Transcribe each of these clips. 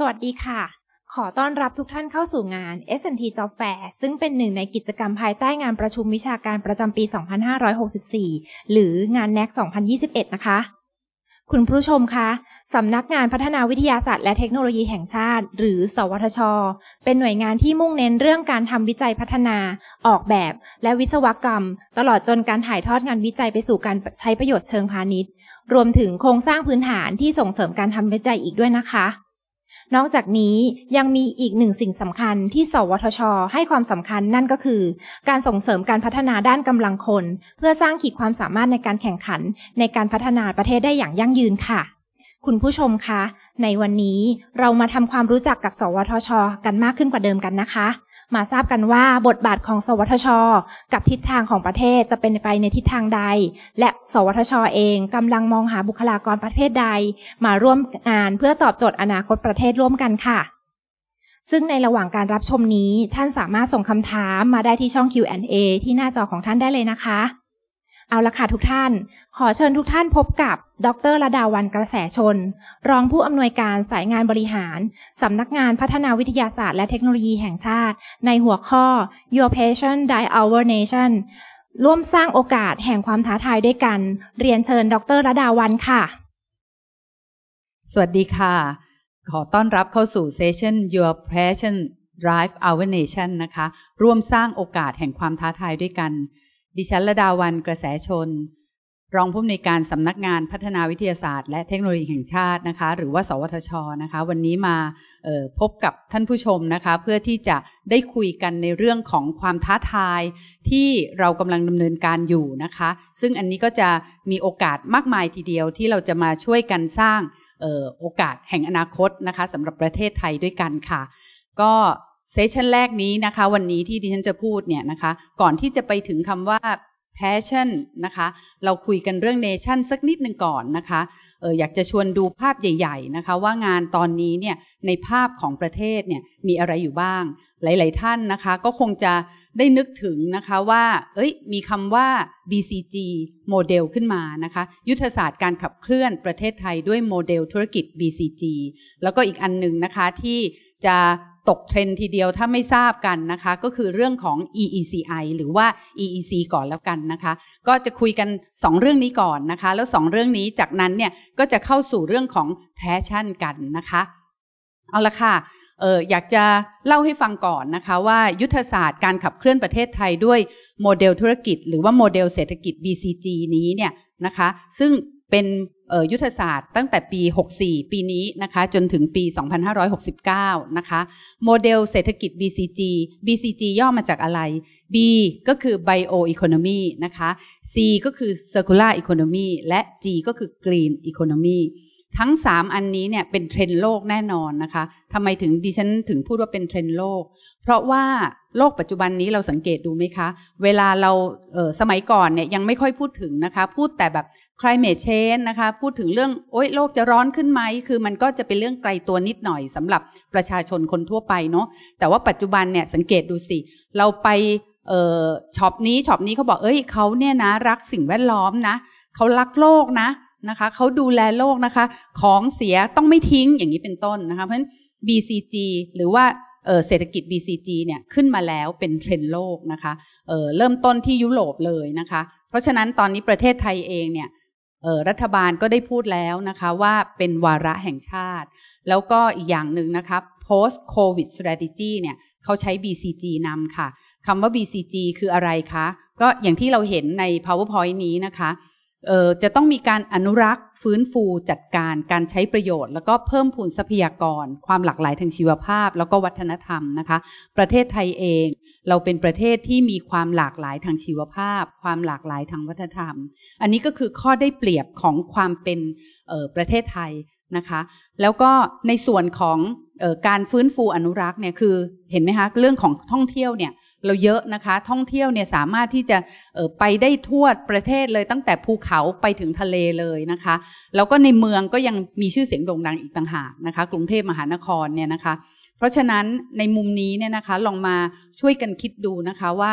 สวัสดีค่ะ ขอต้อนรับทุกท่านเข้าสู่งาน S&T Job Fair ซึ่งเป็นหนึ่งในกิจกรรมภายใต้งานประชุมวิชาการประจำปี 2564 หรืองาน n นก2021 นะคะ คุณผู้ชมคะสำนักงานพัฒนาวิทยาศาสตร์ และเทคโนโลยีแห่งชาติ หรือ สวทช เป็นหน่วยงานที่มุ่งเน้นเรื่องการทำวิจัยพัฒนา ออกแบบและวิศวกรรม ตลอดจนการถ่ายทอดงานวิจัยไปสู่การใช้ประโยชน์เชิงพาณิชย์ รวมถึงโครงสร้างพื้นฐานที่ส่งเสริมการทำวิจัยอีกด้วยนะคะนอกจากนี้ยังมีอีกหนึ่งสิ่งสำคัญที่ สวทช ให้ความสำคัญนั่นก็คือการส่งเสริมการพัฒนาด้านกำลังคน เพื่อสร้างขีดความสามารถในการแข่งขันในการพัฒนาประเทศได้อย่างยั่งยืนค่ะ คุณผู้ชมคะในวันนี้เรามาทำความรู้จักกับสวทช กันมากขึ้นกว่าเดิมกันนะคะ มาทราบกันว่า บทบาทของสวทช กับทิศทางของประเทศจะเป็นไปในทิศทางใด และสวทช เองกำลังมองหาบุคลากรประเภทใด มาร่วมงานเพื่อตอบโจทย์อนาคตประเทศร่วมกันค่ะ ซึ่งในระหว่างการรับชมนี้ท่านสามารถส่งคำถามมาได้ที่ช่อง Q&A ที่หน้าจอของท่านได้เลยนะคะเอาละค่ะทุกท่าน ขอเชิญทุกท่านพบกับ ดรระดาวันกระแสชน รองผู้อำนวยการสายงานบริหาร สำนักงานพัฒนาวิทยาศาสตร์และเทคโนโลยีแห่งชาติ ในหัวข้อ Your p a s i o n Die Our Nation ร่วมสร้างโอกาสแห่งความท้าทายด้วยกัน เรียนเชิญ ดรระดาวัน ค่ะ สวัสดีค่ะ ขอต้อนรับเข้าสู่เซสชัน Your p a s i o n Drive Our Nation นะคะ ร่วมสร้างโอกาสแห่งความท้าทายด้วยกันดิฉันระดาวันกระแสชน รองผู้อำนวยการสำนักงานพัฒนาวิทยาศาสตร์และเทคโนโลยีแห่งชาตินะคะ หรือว่าสวทชนะคะ วันนี้มาพบกับท่านผู้ชมนะคะ เพื่อที่จะได้คุยกันในเรื่องของความท้าทายที่เรากำลังดำเนินการอยู่นะคะ ซึ่งอันนี้ก็จะมีโอกาสมากมายทีเดียวที่เราจะมาช่วยกันสร้างโอกาสแห่งอนาคตนะคะสำหรับประเทศไทยด้วยกันค่ะ ก็เซสชันแรกนี้นะคะวันนี้ที่ดิฉันจะพูดเนี่ยนะคะ ก่อนที่จะไปถึงคำว่า passion นะคะ เราคุยกันเรื่องเนชั่นสักนิดหนึ่งก่อนนะคะเอออยากจะชวนดูภาพใหญ่ ๆ นะคะ ว่างานตอนนี้เนี่ยในภาพของประเทศเนี่ยมีอะไรอยู่บ้างหลายๆท่านนะคะ ก็คงจะได้นึกถึงนะคะว่าเอ้ยมีคำว่า BCG โมเดลขึ้นมานะคะ ยุทธศาสตร์การขับเคลื่อนประเทศไทยด้วยโมเดลธุรกิจ BCG แล้วก็อีกอันหนึ่งนะคะที่จะตกเทรนทีเดียวถ้าไม่ทราบกันนะคะก็คือเรื่องของ EECI หรือว่า EEC ก่อนแล้วกันนะคะ ก็จะคุยกัน 2 เรื่องนี้ก่อนนะคะ แล้ว 2 เรื่องนี้จากนั้นเนี่ยก็จะเข้าสู่เรื่องของแพชชั่นกันนะคะเอาละค่ะอออยากจะเล่าให้ฟังก่อนนะคะ ว่ายุทธศาสตร์การขับเคลื่อนประเทศไทยด้วยโมเดลธุรกิจหรือว่าโมเดลเศรษฐกิจ BCG นี้เนี่ยนะคะ ซึ่งเป็นยุทธศาสตร์ตั้งแต่ปี 64 ปีนี้นะคะ จนถึงปี 2569 นะคะ โมเดลเศรษฐกิจ BCG BCG ย่อมาจากอะไร B ก็คือ Bioeconomy นะคะ C ก็คือ Circular Economy และ G ก็คือ Green Economy ทั้ง 3 อันนี้เนี่ยเป็นเทรนด์โลกแน่นอนนะคะทำไมถึงดิฉันถึงพูดว่าเป็นเทรนด์โลก เพราะว่าโลกปัจจุบันนี้เราสังเกตดูไหมคะ เวลาเราเสมัยก่อนเนี่ยยังไม่ค่อยพูดถึงนะคะพูดแต่แบบ climate change นะคะพูดถึงเรื่องโอ๊ยโลกจะร้อนขึ้นไหม คือมันก็จะเป็นเรื่องไกลตัวนิดหน่อยสำหรับประชาชนคนทั่วไปเนาะแต่ว่าปัจจุบันเนี่ย สังเกตดูสิ เราไปช็อปนี้ช็อปนี้เขาบอกเอ้ยเขาเนี่ยนะรักสิ่งแวดล้อมนะเขารักโลกนะนะคะเขาดูแลโลกนะคะของเสียต้องไม่ทิ้งอย่างนี้เป็นต้นนะคะเพราะฉะนั้น BCG หรือว่าเศรษฐกิจ BCG เนี่ยขึ้นมาแล้วเป็นเทรนด์โลกนะคะเเริ่มต้นที่ยุโรปเลยนะคะ เพราะฉะนั้นตอนนี้ประเทศไทยเองเนี่ยรัฐบาลก็ได้พูดแล้วนะคะ ว่าเป็นวาระแห่งชาติ แล้วก็อีกอย่างหนึ่งนะคะ post covid strategy เนี่ยเขาใช้ BCG นำค่ะคำว่า BCG คืออะไรคะ ก็อย่างที่เราเห็นใน powerpoint นี้นะคะจะต้องมีการอนุรักษ์ ฟื้นฟูจัดการ การใช้ประโยชน์แล้วก็เพิ่มพูนทรัพยากร ความหลากหลายทางชีวภาพแล้วก็วัฒนธรรมนะคะ ประเทศไทยเอง เราเป็นประเทศที่มีความหลากหลายทางชีวภาพ ความหลากหลายทางวัฒนธรรม อันนี้ก็คือข้อได้เปรียบของความเป็นประเทศไทยนะคะ แล้วก็ในส่วนของการฟื้นฟูอนุรักษ์เนี่ยคือเห็นไหมคะเรื่องของท่องเที่ยวเนี่ยเราเยอะนะคะ ท่องเที่ยวเนี่ยสามารถที่จะไปได้ทั่วประเทศเลยตั้งแต่ภูเขาไปถึงทะเลเลยนะคะแล้วก็ในเมืองก็ยังมีชื่อเสียงโด่งดังอีกต่างหากนะคะกรุงเทพมหานครเนี่ยนะคะ เพราะฉะนั้นในมุมนี้เนี่ยนะคะลองมาช่วยกันคิดดูนะคะว่า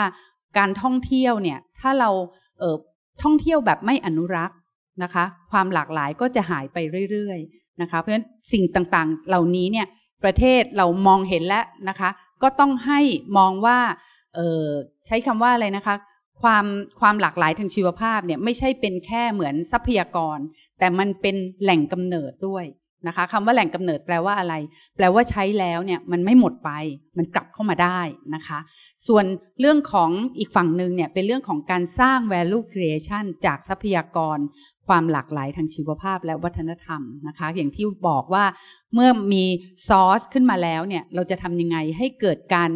การท่องเที่ยวเนี่ยถ้าเราเท่องเที่ยวแบบไม่อนุรักษ์นะคะ ความหลากหลายก็จะหายไปเรื่อยๆนะคะเพราะฉะนั้นสิ่งต่างๆ เหล่านี้เนี่ยประเทศเรามองเห็นแล้วนะคะก็ต้องให้มองว่าใช้คำว่าอะไรนะคะความความหลากหลายทางชีวภาพเนี่ยไม่ใช่เป็นแค่เหมือนทรัพยากร แต่มันเป็นแหล่งกำเนิดด้วยนะคะคำว่าแหล่งกำเนิดแปลว่าอะไร แปลว่าใช้แล้วเนี่ยมันไม่หมดไป มันกลับเข้ามาได้นะคะ ส่วนเรื่องของอีกฝั่งหนึ่งเนี่ยเป็นเรื่องของการสร้าง value creation จากทรัพยากรความหลากหลายทางชีวภาพและวัฒนธรรมนะคะ อย่างที่บอกว่าเมื่อมีซอสขึ้นมาแล้วเนี่ยเราจะทำยังไงให้เกิดการ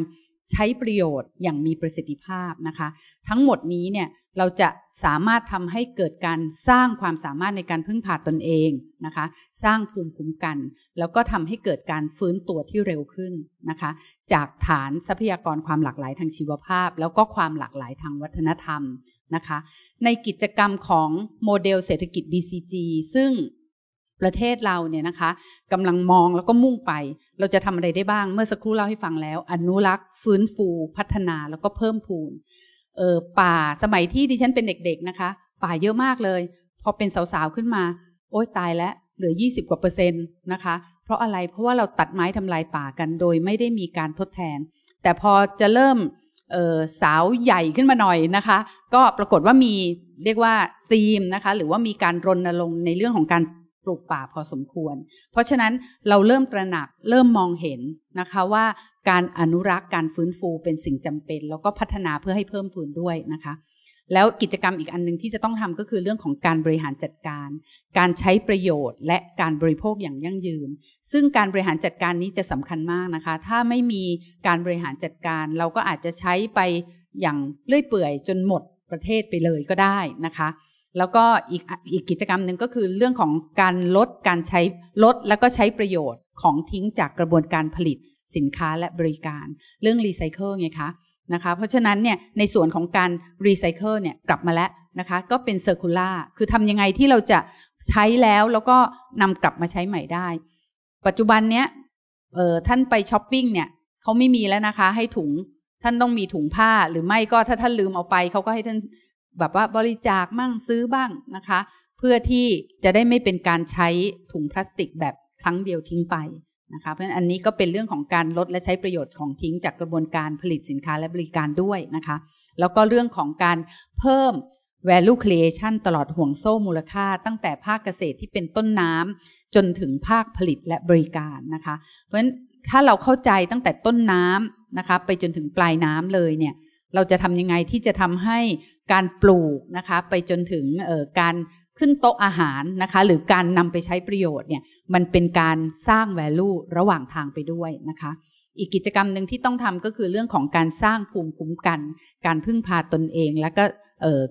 ใช้ประโยชน์อย่างมีประสิทธิภาพนะคะ ทั้งหมดนี้เนี่ยเราจะสามารถทำให้เกิดการสร้างความสามารถในการพึ่งพาตนเองนะคะ สร้างภูมิคุ้มกัน แล้วก็ทำให้เกิดการฟื้นตัวที่เร็วขึ้นนะคะ จากฐานทรัพยากรความหลากหลายทางชีวภาพ แล้วก็ความหลากหลายทางวัฒนธรรมนะคะ ในกิจกรรมของโมเดลเศรษฐกิจ BCG ซึ่งประเทศเรา เนี่ยนะคะกำลังมองแล้วก็มุ่งไป เราจะทำอะไรได้บ้าง เมื่อสักครู่เล่าให้ฟังแล้ว อนุรักษ์ฟื้นฟูพัฒนาแล้วก็เพิ่มพูนเออป่าสมัยที่ดิฉันเป็นเด็กๆนะคะ ป่าเยอะมากเลย พอเป็นสาวๆขึ้นมาโอ๊ยตายแล้ว เหลือ 20กว่าเปอร์เซ็นต์นะคะ เพราะอะไรเพราะว่าเราตัดไม้ทำลายป่ากันโดยไม่ได้มีการทดแทน แต่พอจะเริ่มสาวใหญ่ขึ้นมาหน่อยนะคะก็ปรากฏว่ามีเรียกว่าซีมนะคะหรือว่ามีการรณรงค์ในเรื่องของการปลูกป่าพอสมควร เพราะฉะนั้นเราเริ่มตระหนัก เริ่มมองเห็นนะคะว่าการอนุรักษ์การฟื้นฟูเป็นสิ่งจำเป็นแล้วก็พัฒนาเพื่อให้เพิ่มพูนด้วยนะคะ แล้วกิจกรรมอีกอันหนึ่งที่จะต้องทำก็คือเรื่องของการบริหารจัดการ การใช้ประโยชน์และการบริโภคอย่างยั่งยืน ซึ่งการบริหารจัดการนี้จะสำคัญมากนะคะ ถ้าไม่มีการบริหารจัดการเราก็อาจจะใช้ไปอย่างเลื่อยเปื่อยจนหมดประเทศไปเลยก็ได้นะคะ แล้วก็อีกอีกกิจกรรมหนึ่งก็คือเรื่องของการลด การใช้ลด แล้วก็ใช้ประโยชน์ของทิ้งจากกระบวนการผลิตสินค้าและบริการเรื่องรีไซเคิลไงคะนะคะเพราะฉะนั้นเนี่ยในส่วนของการรีไซเคิลเนี่ยกลับมาแล้วนะคะก็เป็นเซอร์คูล่าคือทำยังไงที่เราจะใช้แล้วแล้วก็นำกลับมาใช้ใหม่ได้ ปัจจุบันเนี้ยเออท่านไปช้อปปิ้งเนี่ยเขาไม่มีแล้วนะคะให้ถุง ท่านต้องมีถุงผ้าหรือไม่ก็ถ้าท่านลืมเอาไป เขาก็ให้ท่านแบบว่าบริจาคมั่งซื้อบ้างนะคะ เพื่อที่จะได้ไม่เป็นการใช้ถุงพลาสติก แบบครั้งเดียวทิ้งไปนะคะเพราะฉะนั้นอันนี้ก็เป็นเรื่องของการลดและใช้ประโยชน์ของทิ้ง จากกระบวนการผลิตสินค้าและบริการด้วยนะคะแล้วก็เรื่องของการเพิ่ม value creation ตลอดห่วงโซ่มูลค่า ตั้งแต่ภาคเกษตรที่เป็นต้นน้ำจนถึงภาคผลิตและบริการนะคะ เพราะฉะนั้นถ้าเราเข้าใจตั้งแต่ต้นน้ำนะคะไปจนถึงปลายน้ำเลยเนี่ยเราจะทำยังไงที่จะทำให้การปลูกนะคะ ไปจนถึงการขึ้นโต๊ะอาหารนะคะหรือการนำไปใช้ประโยชน์เนี่ยมันเป็นการสร้าง value ระหว่างทางไปด้วยนะคะ อีกกิจกรรมหนึ่งที่ต้องทำก็คือเรื่องของการสร้างภูมิคุ้มกัน การพึ่งพาตนเอง และก็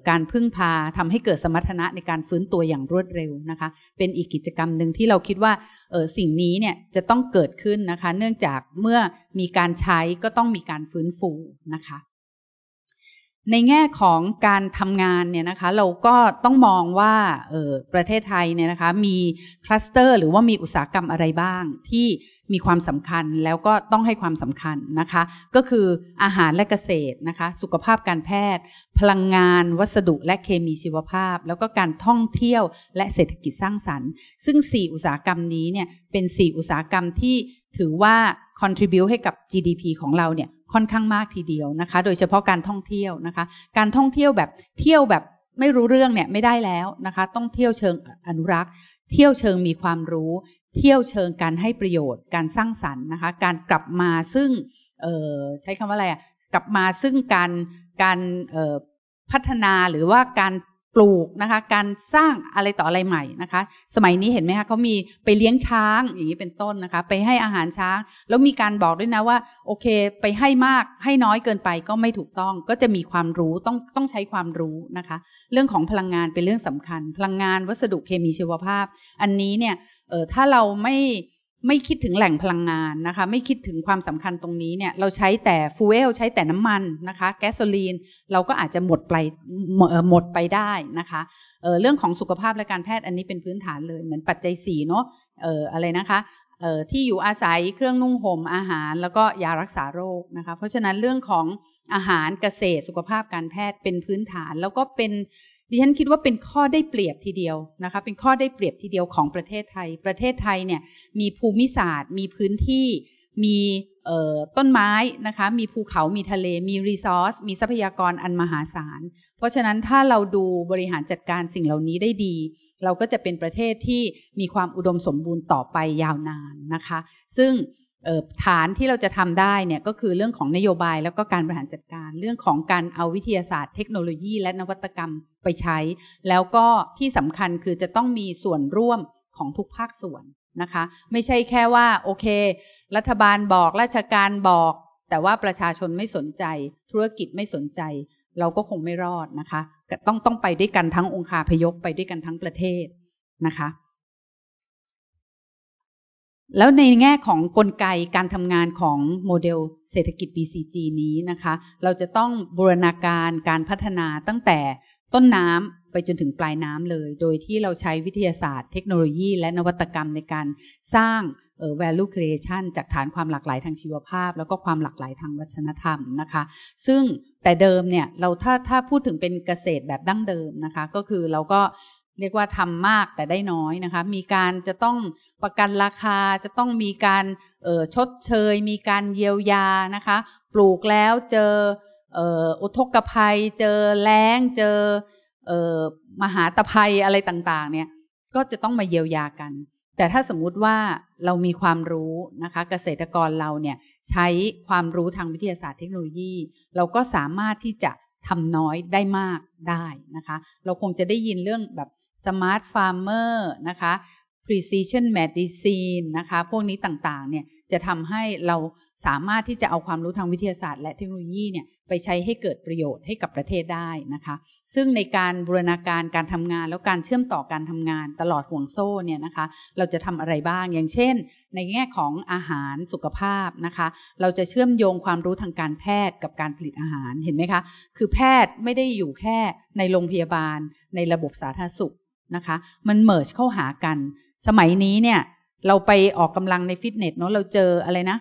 การพึ่งพาทำให้เกิดสมรรถนะในการฟื้นตัวอย่างรวดเร็วนะคะ เป็นอีกกิจกรรมหนึ่งที่เราคิดว่าสิ่งนี้เนี่ยจะต้องเกิดขึ้นนะคะ เนื่องจากเมื่อมีการใช้ก็ต้องมีการฟื้นฟูนะคะในแง่ของการทำงานเนี่ยนะคะเราก็ต้องมองว่าประเทศไทยเนี่ยนะคะมีคลัสเตอร์หรือว่ามีอุตสาหกรรมอะไรบ้างที่มีความสำคัญแล้วก็ต้องให้ความสำคัญนะคะ ก็คืออาหารและเกษตรนะคะสุขภาพการแพทย์ พลังงานวัสดุและเคมีชีวภาพ แล้วก็การท่องเที่ยวและเศรษฐกิจสร้างสรรค์ ซึ่ง 4 อุตสาหกรรมนี้เนี่ยเป็น 4 อุตสาหกรรมที่ถือว่า contribu ให้กับ GDP ของเราเนี่ยค่อนข้างมากทีเดียวนะคะ โดยเฉพาะการท่องเที่ยวนะคะการท่องเที่ยวแบบเที่ยวแบบไม่รู้เรื่องเนี่ยไม่ได้แล้วนะคะ ต้องเที่ยวเชิงอนุรักษ์ เที่ยวเชิงมีความรู้เที่ยวเชิงการให้ประโยชน์ การสร้างสรรค์นะคะ การกลับมาซึ่งใช้คำว่าอะไรอ่ะกลับมาซึ่งการการพัฒนาหรือว่าการปลูกนะคะการสร้างอะไรต่ออะไรใหม่นะคะ สมัยนี้เห็นไหมคะเขามีไปเลี้ยงช้าง อย่างนี้เป็นต้นนะคะไปให้อาหารช้าง แล้วมีการบอกด้วยนะว่าโอเคไปให้มากให้น้อยเกินไปก็ไม่ถูกต้องก็จะมีความรู้ต้องต้องใช้ความรู้นะคะ เรื่องของพลังงานเป็นเรื่องสำคัญ พลังงานวัสดุเคมีชีวภาพ อันนี้เนี่ยเออถ้าเราไม่ไม่คิดถึงแหล่งพลังงานนะคะ ไม่คิดถึงความสำคัญตรงนี้เนี่ยเราใช้แต่ฟูเอลใช้แต่น้ำมันนะคะ แก๊สโซลีนเราก็อาจจะหมดไปหมดไปได้นะคะเเรื่องของสุขภาพและการแพทย์อันนี้เป็นพื้นฐานเลยเหมือนปัจจัยสี่เนาะอออะไรนะคะที่อยู่อาศัยเครื่องนุ่งห่มอาหารแล้วก็ยารักษาโรคนะคะ เพราะฉะนั้นเรื่องของอาหารเกษตร สุขภาพการแพทย์เป็นพื้นฐานแล้วก็เป็นดิฉันคิดว่าเป็นข้อได้เปรียบทีเดียวนะคะเป็นข้อได้เปรียบทีเดียวของประเทศไทย ประเทศไทยเนี่ยมีภูมิศาสตร์ มีพื้นที่มีต้นไม้นะคะมีภูเขามีทะเล มีรีซอสมีทรัพยากรอันมหาศาล เพราะฉะนั้นถ้าเราดูบริหารจัดการสิ่งเหล่านี้ได้ดี เราก็จะเป็นประเทศที่มีความอุดมสมบูรณ์ต่อไปยาวนานนะคะ ซึ่งฐานที่เราจะทำได้เนี่ยก็คือเรื่องของนโยบายแล้วก็การบริหารจัดการ เรื่องของการเอาวิทยาศาสตร์เทคโนโลยี และนวัตกรรมไปใช้ แล้วก็ที่สำคัญคือจะต้องมีส่วนร่วมของทุกภาคส่วนนะคะ ไม่ใช่แค่ว่าโอเค รัฐบาลบอกราชการบอก แต่ว่าประชาชนไม่สนใจ ธุรกิจไม่สนใจ เราก็คงไม่รอดนะคะต้องต้องไปด้วยกันทั้งองค์คาพยพไปด้วยกันทั้งประเทศนะคะแล้วในแง่ของกลไกการทำงานของโมเดลเศรษฐกิจ BCG นี้นะคะ เราจะต้องบูรณาการการพัฒนาตั้งแต่ต้นน้ำไปจนถึงปลายน้ำเลย โดยที่เราใช้วิทยาศาสตร์เทคโนโลยีและนวัตกรรมในการสร้าง value creation จากฐานความหลากหลายทางชีวภาพ แล้วก็ความหลากหลายทางวัฒนธรรมนะคะ ซึ่งแต่เดิมเนี่ยเราถ้าถ้าพูดถึงเป็นเกษตรแบบดั้งเดิมนะคะ ก็คือเราก็เรียกว่าทำมากแต่ได้น้อยนะคะ มีการจะต้องประกันราคา จะต้องมีการชดเชย มีการเยียวยา นะคะ ปลูกแล้วเจออุทกภัย เจอแล้งเจอมหาตภัย อะไรต่างๆเนี่ย ก็จะต้องมาเยียวยากัน แต่ถ้าสมมุติว่าเรามีความรู้นะคะเกษตรกรเราเนี่ยใช้ความรู้ทางวิทยาศาสตร์เทคโนโลยี เราก็สามารถที่จะทำน้อยได้มากได้นะคะ เราคงจะได้ยินเรื่องแบบสมาร์ทฟาร์มเมอร์นะคะ Precision Medicine นะคะพวกนี้ต่างๆ เนี่ยจะทำให้เราสามารถที่จะเอาความรู้ทางวิทยาศาสตร์และเทคโนโลยีเนี่ยไปใช้ให้เกิดประโยชน์ให้กับประเทศได้นะคะ ซึ่งในการบูรณาการการทำงานแล้วการเชื่อมต่อการทำงานตลอดห่วงโซ่เนี่ยนะคะเราจะทำอะไรบ้างอย่างเช่นในแง่ของอาหารสุขภาพนะคะ เราจะเชื่อมโยงความรู้ทางการแพทย์กับการผลิตอาหารเห็นไหมคะคือแพทย์ไม่ได้อยู่แค่ในโรงพยาบาล ในระบบสาธารณสุขนะคะมันเมิร์ชเข้าหากัน สมัยนี้เนี่ยเราไปออกกำลังในฟิตเนสเนาะเราเจออะไรนะ